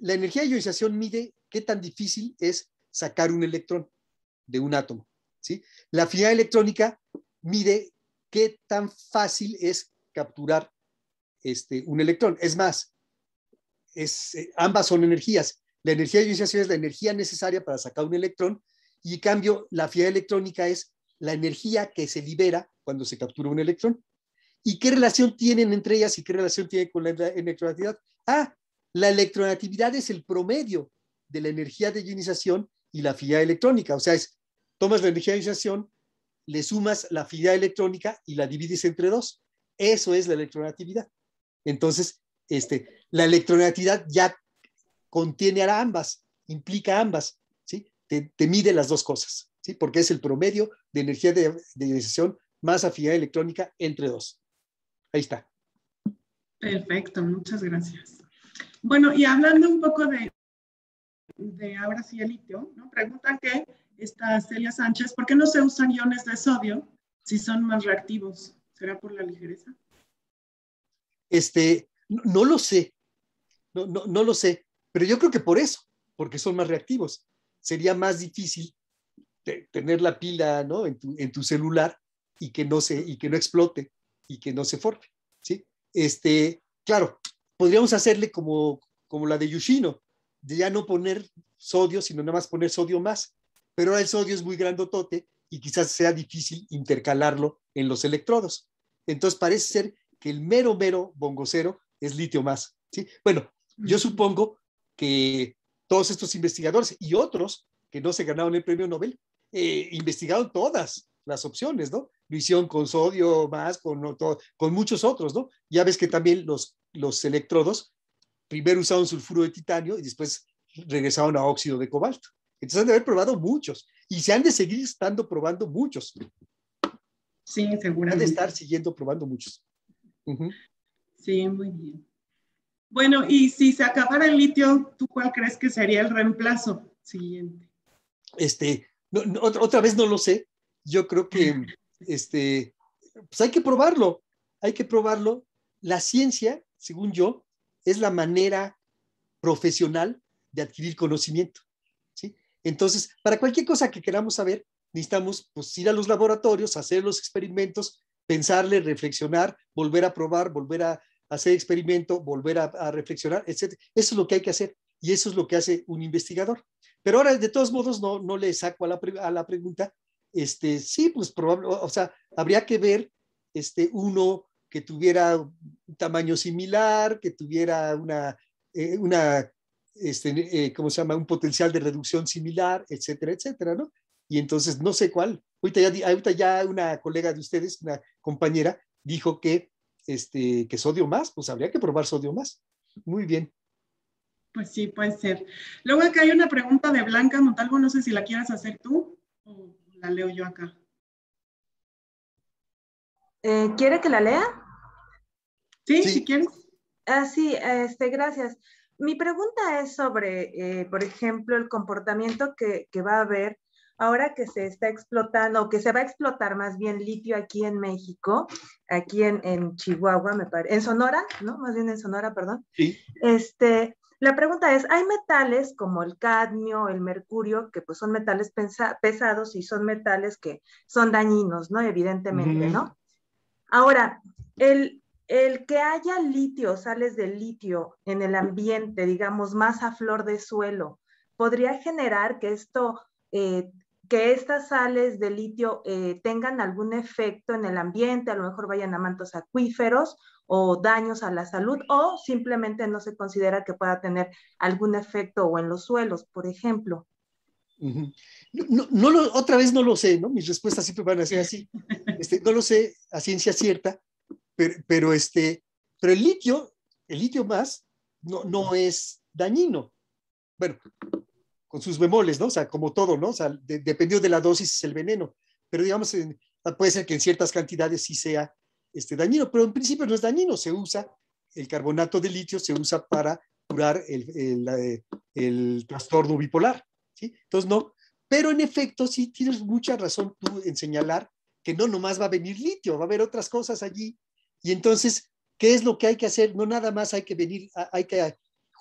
Speaker 3: la energía de ionización mide qué tan difícil es sacar un electrón de un átomo. ¿sí? La afinidad electrónica mide qué tan fácil es capturar este, un electrón. Es más, es, eh, ambas son energías. La energía de ionización es la energía necesaria para sacar un electrón y en cambio, la fiebre electrónica es la energía que se libera cuando se captura un electrón. ¿Y qué relación tienen entre ellas y qué relación tiene con la electronegatividad? Ah, la electronegatividad es el promedio de la energía de ionización y la fía electrónica. O sea, es, tomas la energía de ionización, le sumas la fía electrónica y la divides entre dos. Eso es la electronegatividad. Entonces, este, la electronegatividad ya contiene a ambas, implica ambas te, mide las dos cosas, ¿sí? porque es el promedio de energía de, ionización más afinidad electrónica entre dos. Ahí está.
Speaker 2: Perfecto, muchas gracias. Bueno, y hablando un poco de, ahora sí el litio, ¿no? preguntan que está Celia Sánchez, ¿por qué no se usan iones de sodio si son más reactivos? ¿Será por la ligereza?
Speaker 3: Este, no, lo sé, no, no, lo sé, pero yo creo que por eso, porque son más reactivos sería más difícil tener la pila ¿no? en, tu, celular y que, no se, y que no explote y que no se forme. ¿sí? Este, claro, podríamos hacerle como, como la de Yushino, de ya no poner sodio, sino nada más poner sodio más. Pero ahora el sodio es muy grandotote y quizás sea difícil intercalarlo en los electrodos. Entonces parece ser que el mero, mero bongocero es litio más. ¿sí? Bueno, yo supongo que todos estos investigadores y otros que no se ganaron el premio Nobel, eh, investigaron todas las opciones, ¿no? Lo hicieron con sodio, más, con, muchos otros, ¿no? Ya ves que también los, electrodos primero usaron sulfuro de titanio y después regresaron a óxido de cobalto. Entonces han de haber probado muchos y se han de seguir estando probando muchos. Sí, seguramente. Han de estar siguiendo probando muchos.
Speaker 2: Sí, muy bien. Bueno, y si se acabara el litio, ¿tú cuál crees que sería el
Speaker 3: reemplazo siguiente? Este, otra, otra, vez no lo sé. Yo creo que este, pues hay que probarlo, hay que probarlo. La ciencia, según yo, es la manera profesional de adquirir conocimiento. ¿sí? Entonces, para cualquier cosa que queramos saber, necesitamos pues, ir a los laboratorios, hacer los experimentos, pensarle, reflexionar, volver a probar, volver a hacer experimento, volver a, reflexionar, etc. Eso es lo que hay que hacer y eso es lo que hace un investigador. Pero ahora, de todos modos, no, no le saco a la, la pregunta. Este, sí, pues probablemente, o sea, habría que ver este, uno que tuviera un tamaño similar, que tuviera una, eh, una este, eh, ¿cómo se llama? Un potencial de reducción similar, etcétera, etcétera, ¿no? Y entonces, no sé cuál. ya, ahorita ya una colega de ustedes, una compañera, dijo que este, que sodio más, pues habría que probar sodio más. Muy bien.
Speaker 2: Pues sí, puede ser. Luego acá hay una pregunta de Blanca Montalvo, no sé si la quieras hacer tú o la leo yo acá.
Speaker 4: Eh, ¿Quiere que la lea? Sí, si quieres. Ah, sí, este, gracias. Mi pregunta es sobre, eh, por ejemplo, el comportamiento que, que va a haber ahora que se está explotando, o que se va a explotar más bien litio aquí en México, aquí en, Chihuahua, me parece, en Sonora, ¿no? Más bien en Sonora, perdón. Sí. Este, la pregunta es, ¿hay metales como el cadmio, el mercurio, que pues son metales pesados y son metales que son dañinos, ¿no? Evidentemente, ¿no? Ahora, el, el que haya litio, sales de litio en el ambiente, digamos, más a flor de suelo, podría generar que esto eh, que estas sales de litio eh, tengan algún efecto en el ambiente, a lo mejor vayan a mantos acuíferos o daños a la salud, o simplemente no se considera que pueda tener algún efecto o en los suelos,
Speaker 3: por ejemplo. no, otra vez no lo sé, ¿no? Mis respuestas siempre van a ser así. Este, no lo sé a ciencia cierta, pero, este, pero el litio, el litio más, no, no es dañino. Bueno, con sus bemoles, ¿no? O sea, como todo, ¿no? O sea, de, dependiendo de la dosis es el veneno, pero digamos, puede ser que en ciertas cantidades sí sea este, dañino, pero en principio no es dañino, se usa el carbonato de litio, se usa para curar el, trastorno bipolar, ¿sí? Entonces, no, pero en efecto, sí tienes mucha razón tú en señalar que no nomás va a venir litio, va a haber otras cosas allí, y entonces, ¿qué es lo que hay que hacer? No nada más hay que venir, hay que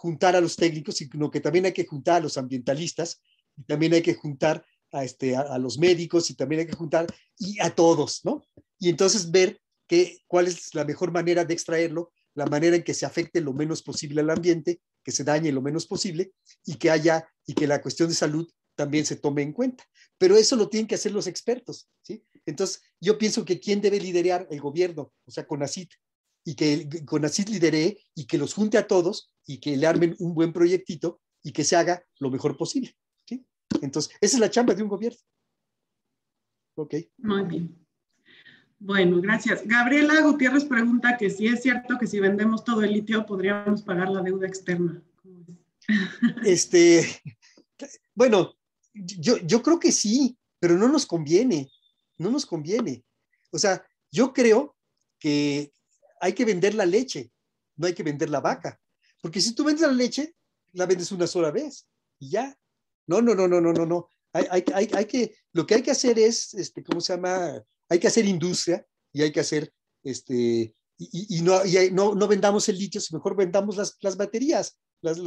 Speaker 3: juntar a los técnicos, sino que también hay que juntar a los ambientalistas, también hay que juntar a, este, a, los médicos, y también hay que juntar y a todos, ¿no? Y entonces ver que, cuál es la mejor manera de extraerlo, la manera en que se afecte lo menos posible al ambiente, que se dañe lo menos posible y que haya y que la cuestión de salud también se tome en cuenta. Pero eso lo tienen que hacer los expertos, ¿sí? Entonces, yo pienso que quién debe liderar el gobierno, o sea, conasid y que conasid lidere y que los junte a todos y que le armen un buen proyectito y que se haga lo mejor posible. Entonces, esa es la chamba de un gobierno. Ok. Muy bien.
Speaker 2: Bueno, gracias. Gabriela Gutiérrez pregunta que si es cierto que si vendemos todo el litio podríamos pagar la deuda externa.
Speaker 3: Este, bueno, yo, yo creo que sí, pero no nos conviene, no nos conviene. O sea, yo creo que hay que vender la leche, no hay que vender la vaca. Porque si tú vendes la leche, la vendes una sola vez y ya. No, no, no, no, no, no, no. Hay, hay, hay, hay, que, lo que hay que hacer es, este, ¿cómo se llama? Hay que hacer industria y hay que hacer, este, y, no, y no, no, vendamos el litio, si mejor vendamos las, las baterías, las,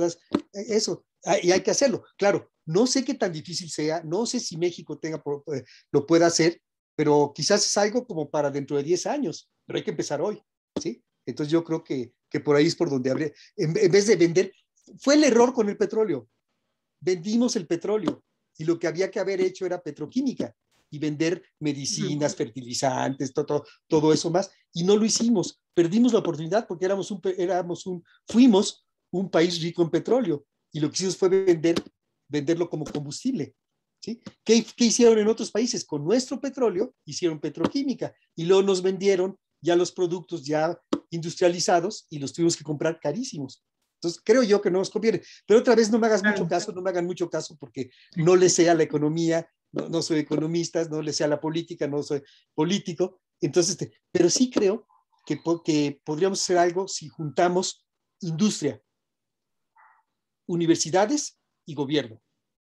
Speaker 3: e, eso, y hay que hacerlo. Claro, no sé qué tan difícil sea, no sé si México tenga, eh, lo pueda hacer, pero quizás es algo como para dentro de 10 años, pero hay que empezar hoy, ¿sí? Entonces yo creo que que por ahí es por donde habría, en, vez de vender, fue el error con el petróleo. Vendimos el petróleo y lo que había que haber hecho era petroquímica y vender medicinas, fertilizantes, todo, todo, eso más. Y no lo hicimos. Perdimos la oportunidad porque éramos un, éramos un, fuimos un país rico en petróleo y lo que hicimos fue vender, venderlo como combustible. ¿sí? ¿Qué, ¿Qué hicieron en otros países? Con nuestro petróleo hicieron petroquímica y luego nos vendieron ya los productos ya industrializados y los tuvimos que comprar carísimos. Entonces, creo yo que no nos conviene. Pero otra vez, no me hagas mucho caso, no me hagan mucho caso porque no le sea la economía, no, soy economista, no le sea la política, no soy político. Entonces, este, pero sí creo que, que podríamos hacer algo si juntamos industria, universidades y gobierno.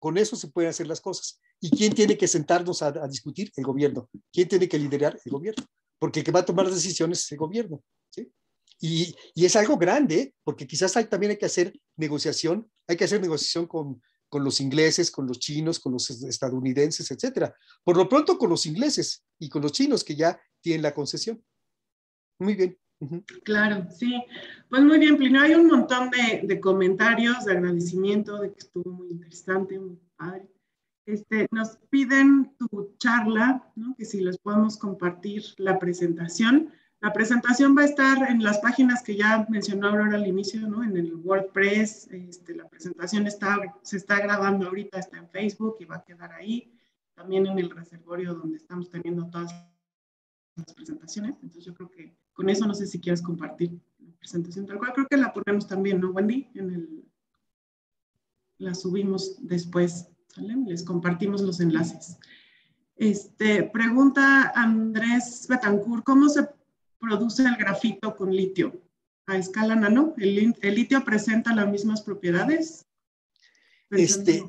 Speaker 3: Con eso se pueden hacer las cosas. ¿Y quién tiene que sentarnos a discutir? El gobierno. ¿Quién tiene que liderar? El gobierno porque el que va a tomar las decisiones es el gobierno. ¿sí? Y, y, es algo grande, ¿eh? porque quizás hay, también hay que hacer negociación, hay que hacer negociación con, con los ingleses, con los chinos, con los estadounidenses, etcétera. Por lo pronto con los ingleses y con los chinos que ya tienen la concesión. Muy bien. Claro, sí.
Speaker 2: Pues muy bien, Plinio, Hay un montón de, de comentarios, de agradecimiento, de que estuvo muy interesante, muy padre. Este, nos piden tu charla, que si les podemos compartir la presentación. La presentación va a estar en las páginas que ya mencionó Aurora al inicio, ¿no? en el WordPress. Este, la presentación está, se está grabando ahorita, está en Facebook y va a quedar ahí. También en el reservorio donde estamos teniendo todas las presentaciones. Entonces yo creo que con eso no sé si quieres compartir la presentación tal cual. Creo que la ponemos también, ¿no, Wendy? En el, la subimos después les compartimos los enlaces. Este, pregunta Andrés Betancourt, ¿cómo se produce el grafito con litio? ¿A escala nano? ¿El, litio presenta las mismas propiedades? este...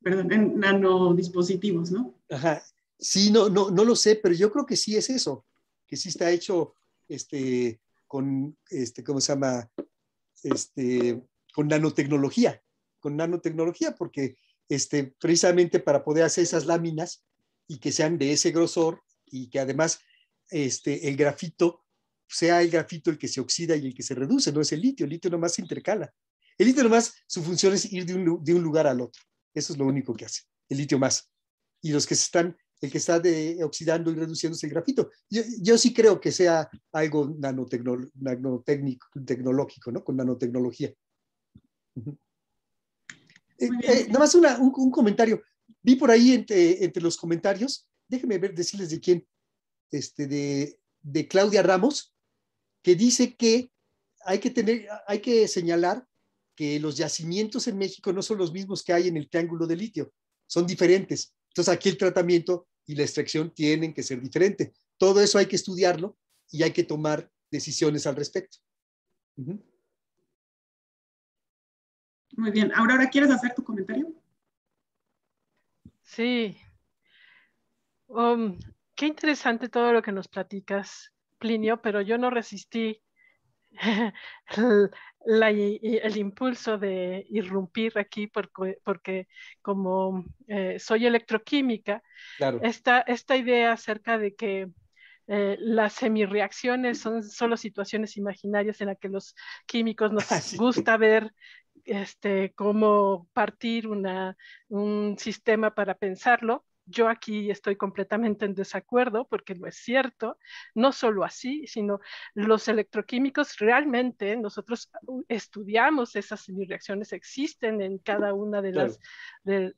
Speaker 3: Perdón, en nanodispositivos, ¿no? Ajá. Sí, no, no, no lo sé, pero yo creo que sí es eso, que sí está hecho este, con, este, ¿cómo se llama? Este, con nanotecnología, con nanotecnología, porque este, precisamente para poder hacer esas láminas y que sean de ese grosor y que además este, el grafito sea el grafito el que se oxida y el que se reduce, no es el litio, el litio nomás se intercala. El litio nomás, su función es ir de un, lugar al otro, eso es lo único que hace, el litio más. Y los que se están, el que está oxidando y reduciendo es el grafito. Yo, yo sí creo que sea algo nanotecnológico, Con nanotecnología. Eh, eh nada más un, comentario. Vi por ahí entre, los comentarios, déjenme ver, decirles de quién, este, de, Claudia Ramos, que dice que hay que, tener, hay que señalar que los yacimientos en México no son los mismos que hay en el Triángulo de Litio, son diferentes. Entonces aquí el tratamiento y la extracción tienen que ser diferentes. Todo eso hay que estudiarlo y hay que tomar decisiones al respecto.
Speaker 4: Muy bien. Aurora, ¿quieres hacer tu comentario? Sí. Um,
Speaker 1: qué interesante todo lo que nos platicas, Plinio, pero yo no resistí el, impulso de irrumpir aquí porque, como eh, soy electroquímica, esta, idea acerca de que eh, las semirreacciones son solo situaciones imaginarias en las que los químicos nos ah, gusta ver este, cómo partir una, un sistema para pensarlo, yo aquí estoy completamente en desacuerdo porque no es cierto, no solo así, sino los electroquímicos realmente nosotros uh, estudiamos esas reacciones, existen en cada una de las, de,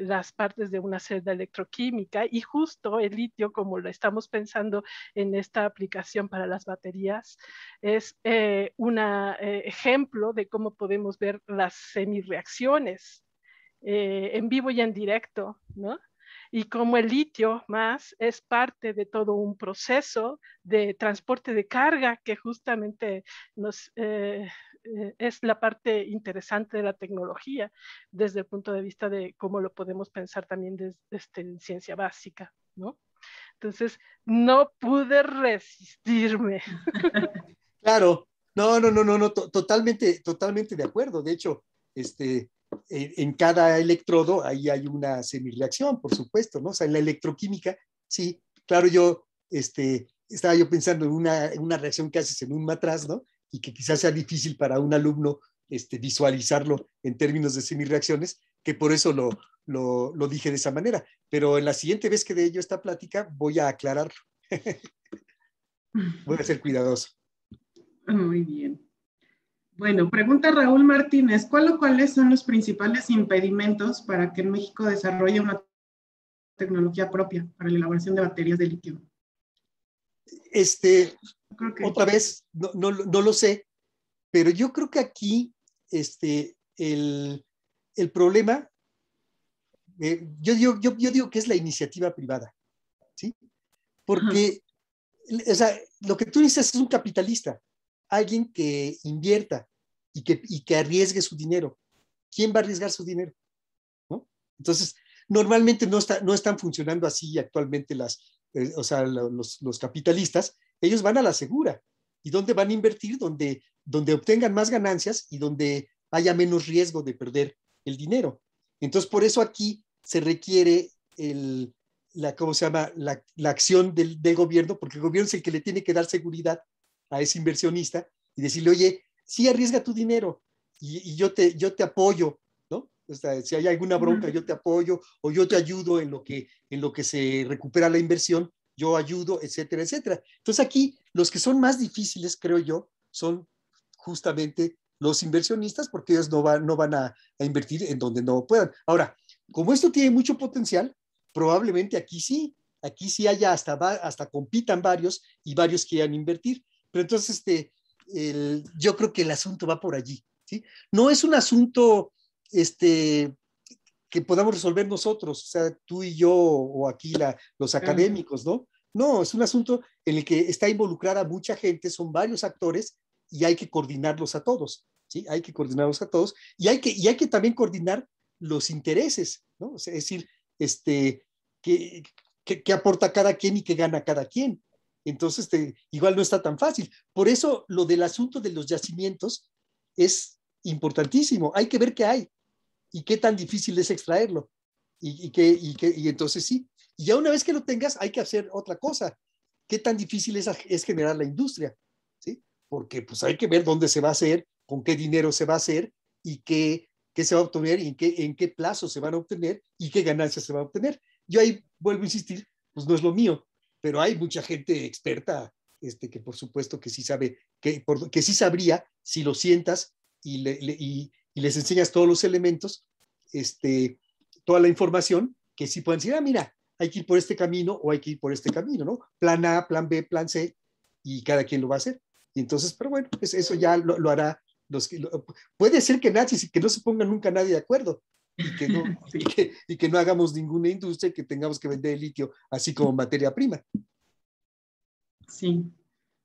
Speaker 1: las partes de una celda electroquímica y justo el litio, como lo estamos pensando en esta aplicación para las baterías, es eh, un eh, ejemplo de cómo podemos ver las semirreacciones eh, en vivo y en directo, ¿no? Y como el litio más es parte de todo un proceso de transporte de carga que justamente nos, eh, eh, es la parte interesante de la tecnología desde el punto de vista de cómo lo podemos pensar también desde, este, en ciencia básica, ¿no? Entonces, no pude resistirme.
Speaker 3: Claro, no, no, no, no, no, totalmente, totalmente de acuerdo. De hecho, este, en cada electrodo ahí hay una semirreacción, por supuesto, ¿no? O sea, en la electroquímica, sí, claro, yo este, estaba yo pensando en una, una reacción que haces en un matraz, ¿no? Y que quizás sea difícil para un alumno este, visualizarlo en términos de semirreacciones, que por eso lo, lo, dije de esa manera. Pero en la siguiente vez que de ello esta plática voy a aclararlo. voy a ser cuidadoso. Muy
Speaker 2: bien. Bueno, pregunta Raúl Martínez, ¿cuál cuáles son los principales impedimentos para que México desarrolle una tecnología propia para la elaboración de baterías
Speaker 3: de litio? Este, otra vez, no, lo sé, pero yo creo que aquí este, el, problema, eh, yo, digo, que es la iniciativa privada, ¿sí? Porque, lo que tú dices es un capitalista, alguien que invierta y que, arriesgue su dinero. ¿Quién va a arriesgar su dinero? ¿No? Entonces, normalmente no, está, no están funcionando así actualmente las, eh, los, capitalistas. Ellos van a la segura. ¿Y dónde van a invertir? Donde, donde obtengan más ganancias y donde haya menos riesgo de perder el dinero. Entonces, por eso aquí se requiere la, ¿cómo se llama? la, acción del, del, gobierno, porque el gobierno es el que le tiene que dar seguridad a ese inversionista y decirle, oye, si arriesga tu dinero y, yo, te, yo te apoyo, ¿no? O sea, si hay alguna bronca, yo te apoyo o yo te ayudo en lo, que, en lo que se recupera la inversión, yo ayudo, etcétera, etcétera. Entonces aquí los que son más difíciles, creo yo, son justamente los inversionistas porque ellos no, van, no van a, invertir en donde no puedan. Ahora, como esto tiene mucho potencial, probablemente aquí sí, aquí sí haya hasta, hasta compitan varios y varios quieran invertir. Pero entonces, este, yo creo que el asunto va por allí. No es un asunto este, que podamos resolver nosotros, o sea, tú y yo o aquí los académicos, ¿no? No, es un asunto en el que está involucrada mucha gente, son varios actores y hay que coordinarlos a todos, ¿sí? Hay que coordinarlos a todos y hay que, hay que también coordinar los intereses, ¿no? es decir, este, qué, aporta cada quien y qué gana cada quien, entonces, te, igual no está tan fácil. Por eso lo del asunto de los yacimientos es importantísimo. Hay que ver qué hay y qué tan difícil es extraerlo. Y, y, y entonces sí. Y ya una vez que lo tengas, hay que hacer otra cosa. ¿Qué tan difícil es, es generar la industria? ¿Sí? Porque pues hay que ver dónde se va a hacer, con qué dinero se va a hacer y qué, qué se va a obtener y en qué, en qué plazo se van a obtener y qué ganancias se va a obtener. Yo ahí vuelvo a insistir, pues no es lo mío, pero hay mucha gente experta este, que por supuesto que sí sabe, que, por, que sí sabría si lo sientas y, y, les enseñas todos los elementos, este, toda la información, que sí pueden decir, ah, mira, hay que ir por este camino o hay que ir por este camino, ¿no? Plan A, plan B, plan C, y cada quien lo va a hacer. Y entonces, pero bueno, pues eso ya lo, hará. Los, puede ser que, nadie, que no se ponga nunca nadie de acuerdo, y que, no, hagamos ninguna industria que tengamos que vender el litio así como materia prima.
Speaker 2: Sí,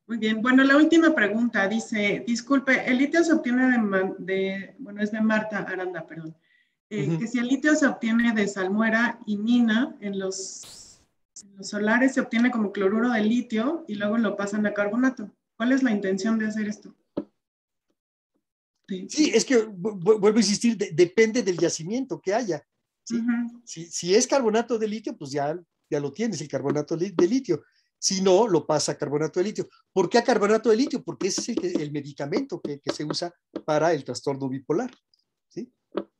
Speaker 2: muy bien. Bueno, la última pregunta dice, disculpe, el litio se obtiene de, bueno, es de Marta Aranda, perdón, eh, que si el litio se obtiene de salmuera y mina en los solares se obtiene como cloruro de litio y luego lo pasan a carbonato. ¿Cuál es la intención de hacer esto?
Speaker 3: Sí, es que vuelvo a insistir, depende del yacimiento que haya. si, es carbonato de litio, pues ya, ya lo tienes, el carbonato de litio. Si no, lo pasa a carbonato de litio. ¿Por qué a carbonato de litio? Porque ese es el, medicamento que, se usa para el trastorno bipolar.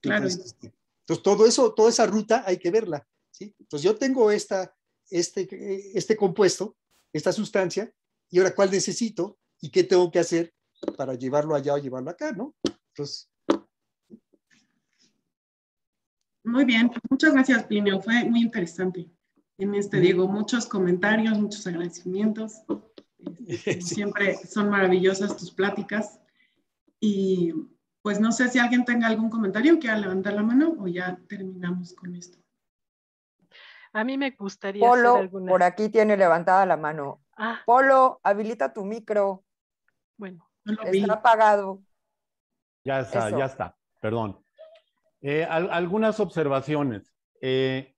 Speaker 5: Claro. Este,
Speaker 3: entonces, todo eso, toda esa ruta hay que verla. Entonces, yo tengo esta, este, este compuesto, esta sustancia, y ahora cuál necesito y qué tengo que hacer para llevarlo allá o llevarlo acá, ¿no? Entonces.
Speaker 2: Muy bien, pues muchas gracias Plinio, fue muy interesante. En este, Diego, muchos comentarios, muchos agradecimientos. Este, siempre son maravillosas tus pláticas. Y pues no sé si alguien tenga algún comentario, quiera levantar la mano o
Speaker 6: ya terminamos con esto. A mí me gustaría. Polo, por aquí tiene levantada la mano. Ah. Polo, habilita tu micro. Bueno apagado.
Speaker 5: Ya está, ya está, perdón. Eh, algunas observaciones. Eh,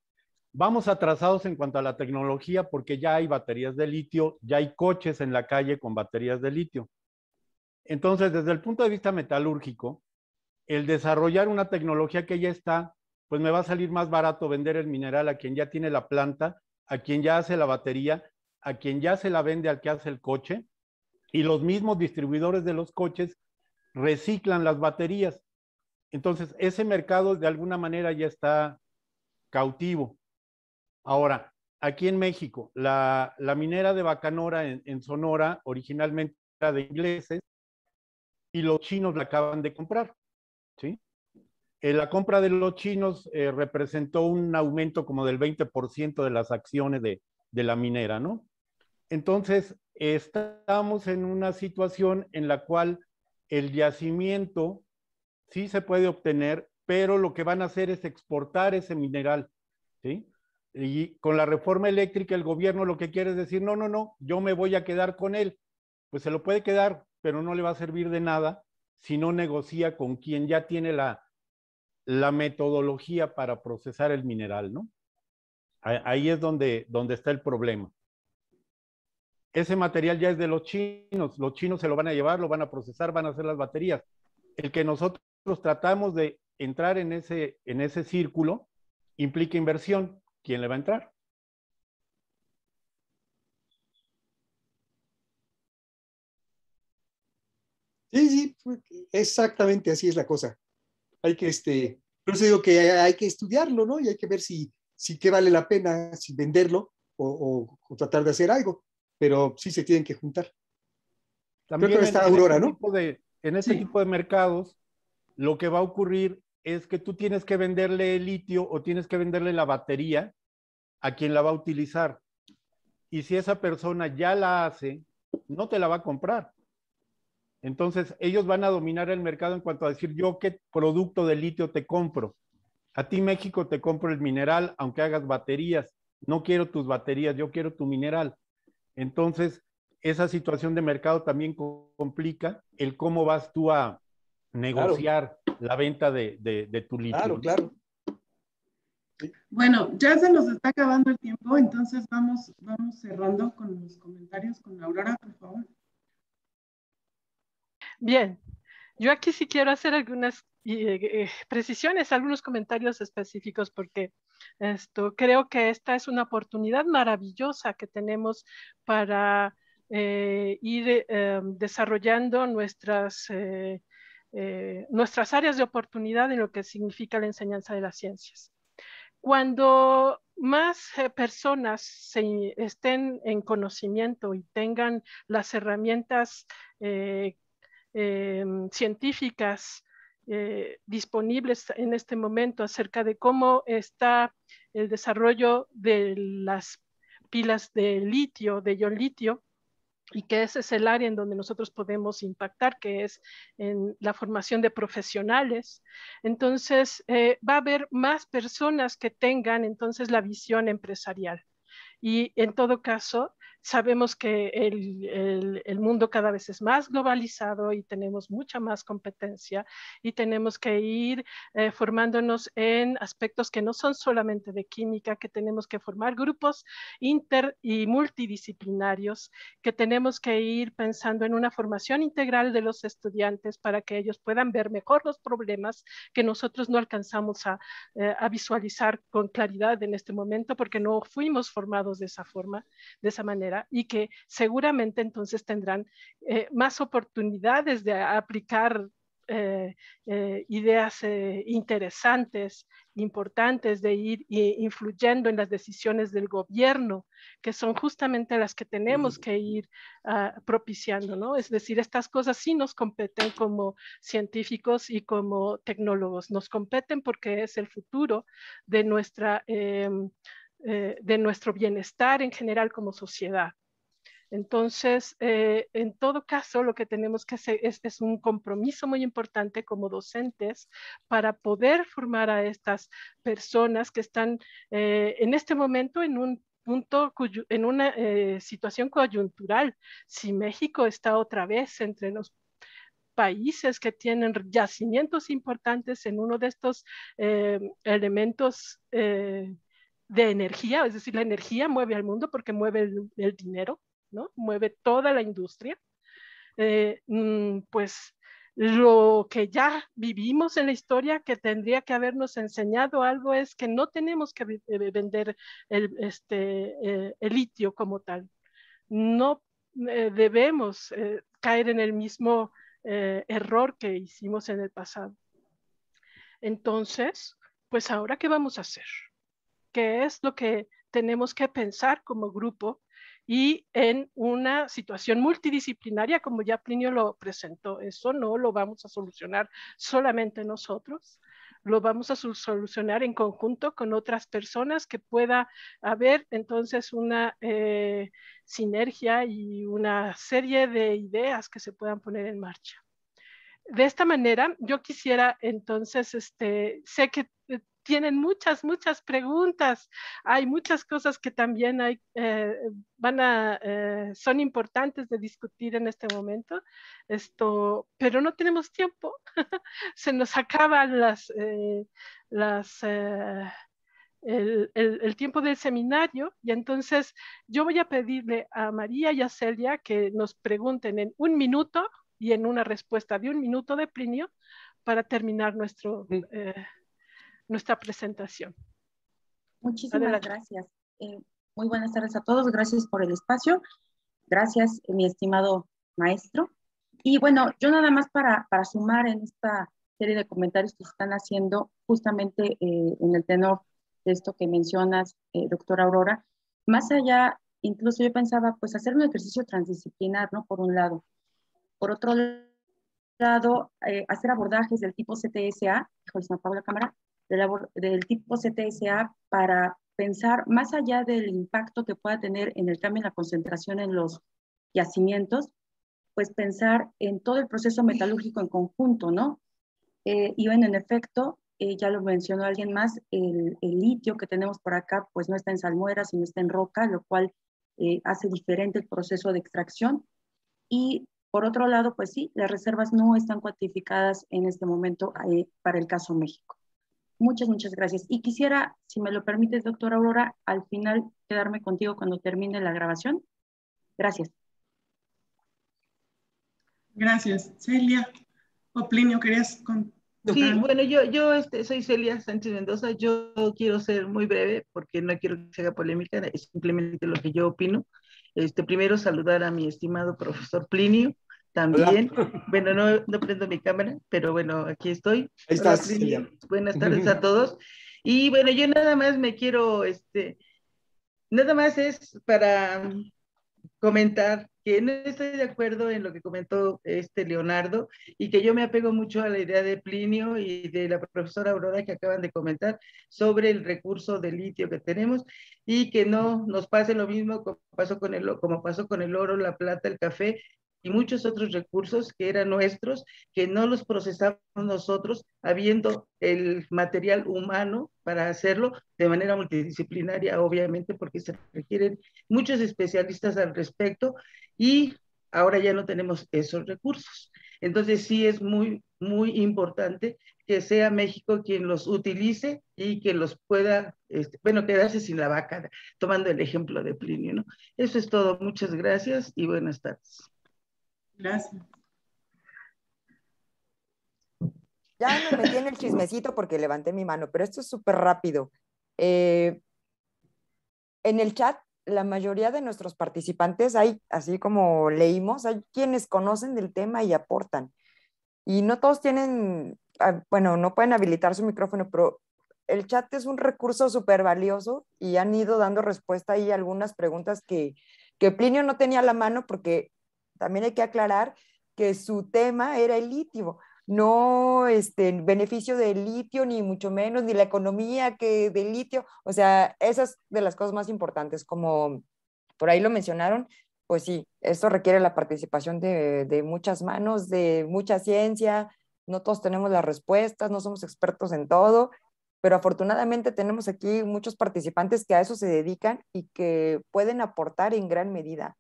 Speaker 5: vamos atrasados en cuanto a la tecnología porque ya hay baterías de litio, ya hay coches en la calle con baterías de litio. Entonces, desde el punto de vista metalúrgico, el desarrollar una tecnología que ya está, pues me va a salir más barato vender el mineral a quien ya tiene la planta, a quien ya hace la batería, a quien ya se la vende al que hace el coche, y los mismos distribuidores de los coches reciclan las baterías. Entonces, ese mercado de alguna manera ya está cautivo. Ahora, aquí en México, la, minera de Bacanora en, Sonora originalmente era de ingleses y los chinos la acaban de comprar. ¿sí? Eh, la compra de los chinos eh, representó un aumento como del 20% de las acciones de, de la minera, ¿no? Entonces, estamos en una situación en la cual el yacimiento sí se puede obtener, pero lo que van a hacer es exportar ese mineral, ¿sí? Y con la reforma eléctrica el gobierno lo que quiere es decir, no, no, no, yo me voy a quedar con él. Pues se lo puede quedar, pero no le va a servir de nada si no negocia con quien ya tiene la, metodología para procesar el mineral, ¿no? Ahí es donde, donde está el problema ese material ya es de los chinos, los chinos se lo van a llevar, lo van a procesar, van a hacer las baterías. El que nosotros tratamos de entrar en ese, en ese círculo implica inversión. ¿Quién le va a entrar?
Speaker 3: Sí, sí, exactamente así es la cosa. Hay que, este, digo que hay, que estudiarlo, ¿no? Y hay que ver si, si qué vale la pena, venderlo o tratar de hacer algo pero sí se tienen que juntar.
Speaker 5: También está en, Aurora, ¿no? en ese tipo de mercados, lo que va a ocurrir es que tú tienes que venderle el litio o tienes que venderle la batería a quien la va a utilizar. Y si esa persona ya la hace, no te la va a comprar. Entonces, ellos van a dominar el mercado en cuanto a decir, yo qué producto de litio te compro. A ti México te compro el mineral, aunque hagas baterías. No quiero tus baterías, yo quiero tu mineral. Entonces, esa situación de mercado también complica el cómo vas tú a negociar la venta de, tu litio. Claro, claro.
Speaker 2: Bueno, ya se nos está acabando el tiempo, entonces vamos, vamos cerrando con los comentarios con Aurora, por favor.
Speaker 1: Bien, yo aquí sí quiero hacer algunas eh, eh, precisiones, algunos comentarios específicos, porque esto, creo que esta es una oportunidad maravillosa que tenemos para eh, ir eh, em, desarrollando eh, nuestras, áreas de oportunidad en lo que significa la enseñanza de las ciencias. Cuando más personas estén en conocimiento y tengan las herramientas em, científicas eh, disponibles en este momento acerca de cómo está el desarrollo de las pilas de litio, de ion litio, y que ese es el área en donde nosotros podemos impactar, que es en la formación de profesionales. Entonces, eh, va a haber más personas que tengan entonces la visión empresarial. Y en todo caso, Sabemos que el, mundo cada vez es más globalizado y tenemos mucha más competencia y tenemos que ir eh, formándonos en aspectos que no son solamente de química, que tenemos que formar grupos inter y multidisciplinarios, que tenemos que ir pensando en una formación integral de los estudiantes para que ellos puedan ver mejor los problemas que nosotros no alcanzamos a, eh, a visualizar con claridad en este momento porque no fuimos formados de esa forma, de esa manera y que seguramente entonces tendrán eh, más oportunidades de aplicar eh, eh, ideas interesantes, importantes de ir influyendo en las decisiones del gobierno, que son justamente las que tenemos que ir ah, propiciando, ¿no? Es decir, estas cosas sí nos competen como científicos y como tecnólogos, nos competen porque es el futuro de nuestra em, eh, de nuestro bienestar en general como sociedad. Entonces, eh, en todo caso, lo que tenemos que hacer es, un compromiso muy importante como docentes para poder formar a estas personas que están eh, en este momento en un punto, en una situación coyuntural. Si México está otra vez entre los países que tienen yacimientos importantes en uno de estos elementos de energía, es decir, la energía mueve al mundo porque mueve el, dinero, ¿no? Mueve toda la industria. Eh, mm, pues lo que ya vivimos en la historia que tendría que habernos enseñado algo es que no tenemos que eh, vender el, este, eh, el litio como tal. No debemos caer en el mismo error que hicimos en el pasado. Entonces, pues ahora, ¿qué vamos a hacer? qué es lo que tenemos que pensar como grupo y en una situación multidisciplinaria, como ya Plinio lo presentó, eso no lo vamos a solucionar solamente nosotros, lo vamos a solucionar en conjunto con otras personas que pueda haber entonces una eh, sinergia y una serie de ideas que se puedan poner en marcha. De esta manera, yo quisiera entonces, este, sé que eh, tienen muchas, muchas preguntas. Hay muchas cosas que también hay, eh, van a, eh, son importantes de discutir en este momento. Esto, pero no tenemos tiempo. Se nos acaban las, eh, las el, tiempo del seminario y entonces yo voy a pedirle a María y a Celia que nos pregunten en un minuto y en una respuesta de un minuto de Plinio para terminar nuestro... Mm nuestra
Speaker 4: presentación. Muchísimas gracias. Eh, muy buenas tardes a todos. Gracias por el espacio. Gracias, mi estimado maestro. Y bueno, yo nada más para, para sumar en esta serie de comentarios que se están haciendo justamente eh, en el tenor de esto que mencionas, eh, doctora Aurora, más allá, incluso yo pensaba, pues hacer un ejercicio transdisciplinar, ¿no? Por un lado. Por otro lado, eh, hacer abordajes del tipo CTSA, San la Cámara, del, del tipo CTSA para pensar más allá del impacto que pueda tener en el cambio en la concentración en los yacimientos, pues pensar en todo el proceso metalúrgico en conjunto, ¿no? Eh, y bueno, en efecto, eh, ya lo mencionó alguien más, el, litio que tenemos por acá, pues no está en salmuera, sino está en roca, lo cual eh, hace diferente el proceso de extracción. Y por otro lado, pues sí, las reservas no están cuantificadas en este momento para el caso México. Muchas, muchas gracias. Y quisiera, si me lo permites, doctora Aurora, al final quedarme contigo cuando termine la grabación. Gracias.
Speaker 2: Gracias. Celia, o Plinio, querías con...
Speaker 7: Sí, bueno, yo, yo este, soy Celia Sánchez Mendoza. Yo quiero ser muy breve porque no quiero que se haga polémica, es simplemente lo que yo opino. Este, primero, saludar a mi estimado profesor Plinio, también. Bueno, no, no, prendo mi cámara, pero bueno, aquí estoy. Ahí estás, Silvia. Buenas tardes a todos. Y bueno, yo nada más me quiero, este, nada más es para comentar que no estoy de acuerdo en lo que comentó este Leonardo y que yo me apego mucho a la idea de Plinio y de la profesora Aurora que acaban de comentar sobre el recurso de litio que tenemos y que no nos pase lo mismo como pasó con el, como pasó con el oro, la plata, el café, y muchos otros recursos que eran nuestros, que no los procesamos nosotros, habiendo el material humano para hacerlo de manera multidisciplinaria, obviamente, porque se requieren muchos especialistas al respecto y ahora ya no tenemos esos recursos. Entonces sí es muy, muy importante que sea México quien los utilice y que los pueda, este, bueno, quedarse sin la vaca, tomando el ejemplo de Plinio, ¿no? Eso es todo. Muchas gracias y buenas tardes.
Speaker 6: Gracias. Ya me metí en el chismecito porque levanté mi mano, pero esto es súper rápido. Eh, en el chat, la mayoría de nuestros participantes, hay, así como leímos, hay quienes conocen del tema y aportan. Y no todos tienen, ah, bueno, no pueden habilitar su micrófono, pero el chat es un recurso súper valioso y han ido dando respuesta ahí a algunas preguntas que, que Plinio no tenía la mano porque también hay que aclarar que su tema era el litio, no este, beneficio del litio, ni mucho menos, ni la economía que del litio. O sea, esas de las cosas más importantes, como por ahí lo mencionaron, pues sí, esto requiere la participación de muchas manos, de mucha ciencia, no todos tenemos las respuestas, no somos expertos en todo, pero afortunadamente tenemos aquí muchos participantes que a eso se dedican y que pueden aportar en gran medida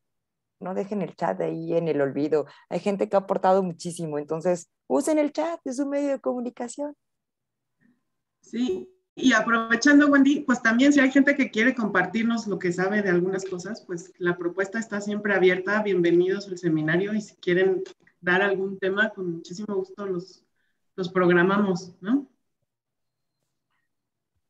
Speaker 6: no dejen el chat ahí en el olvido. Hay gente que ha aportado muchísimo, entonces usen el chat, es un medio de comunicación. Sí, y
Speaker 2: aprovechando, Wendy, pues también si hay gente que quiere compartirnos lo que sabe de algunas
Speaker 6: cosas, pues la
Speaker 2: propuesta está siempre abierta. Bienvenidos al seminario y si quieren dar algún tema, con
Speaker 6: muchísimo gusto los, los programamos, ¿no?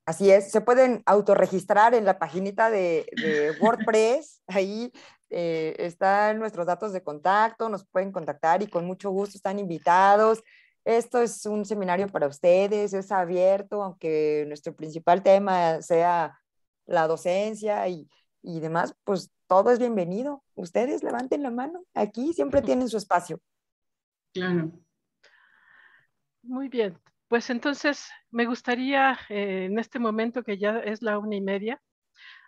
Speaker 6: Así es, se pueden autorregistrar en la paginita de, de WordPress, ahí eh, están nuestros datos de contacto, nos pueden contactar y con mucho gusto están invitados. Esto es un seminario para ustedes, es abierto, aunque nuestro principal tema sea la docencia y, demás, pues todo es bienvenido. Ustedes levanten la mano, aquí siempre tienen su espacio. Claro.
Speaker 1: Muy bien, pues entonces me gustaría eh, en este momento que ya es la una y media,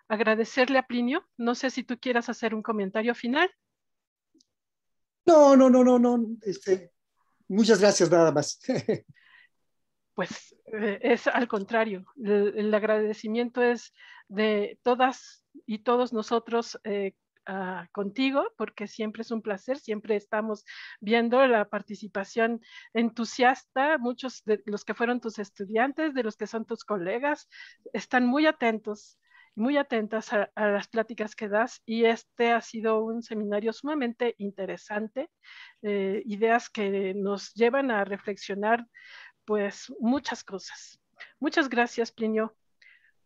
Speaker 1: agradecerle a Plinio. No sé si tú quieras hacer un comentario final.
Speaker 3: No, no, no, no, no. Este, muchas gracias nada más.
Speaker 1: pues eh, es al contrario. El, agradecimiento es de todas y todos nosotros eh, contigo, porque siempre es un placer, siempre estamos viendo la participación entusiasta, muchos de los que fueron tus estudiantes, de los que son tus colegas, están muy atentos muy atentas a, las pláticas que das y este ha sido un seminario sumamente interesante, eh, ideas que nos llevan a reflexionar pues muchas cosas. Muchas gracias, Plinio.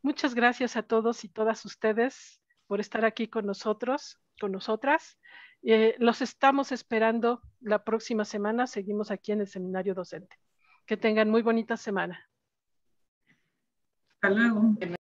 Speaker 1: Muchas gracias a todos y todas ustedes por estar aquí con nosotros, con nosotras. Eh, los estamos esperando la próxima semana. Seguimos
Speaker 4: aquí en el seminario docente. Que tengan muy bonita semana.
Speaker 3: Hasta luego.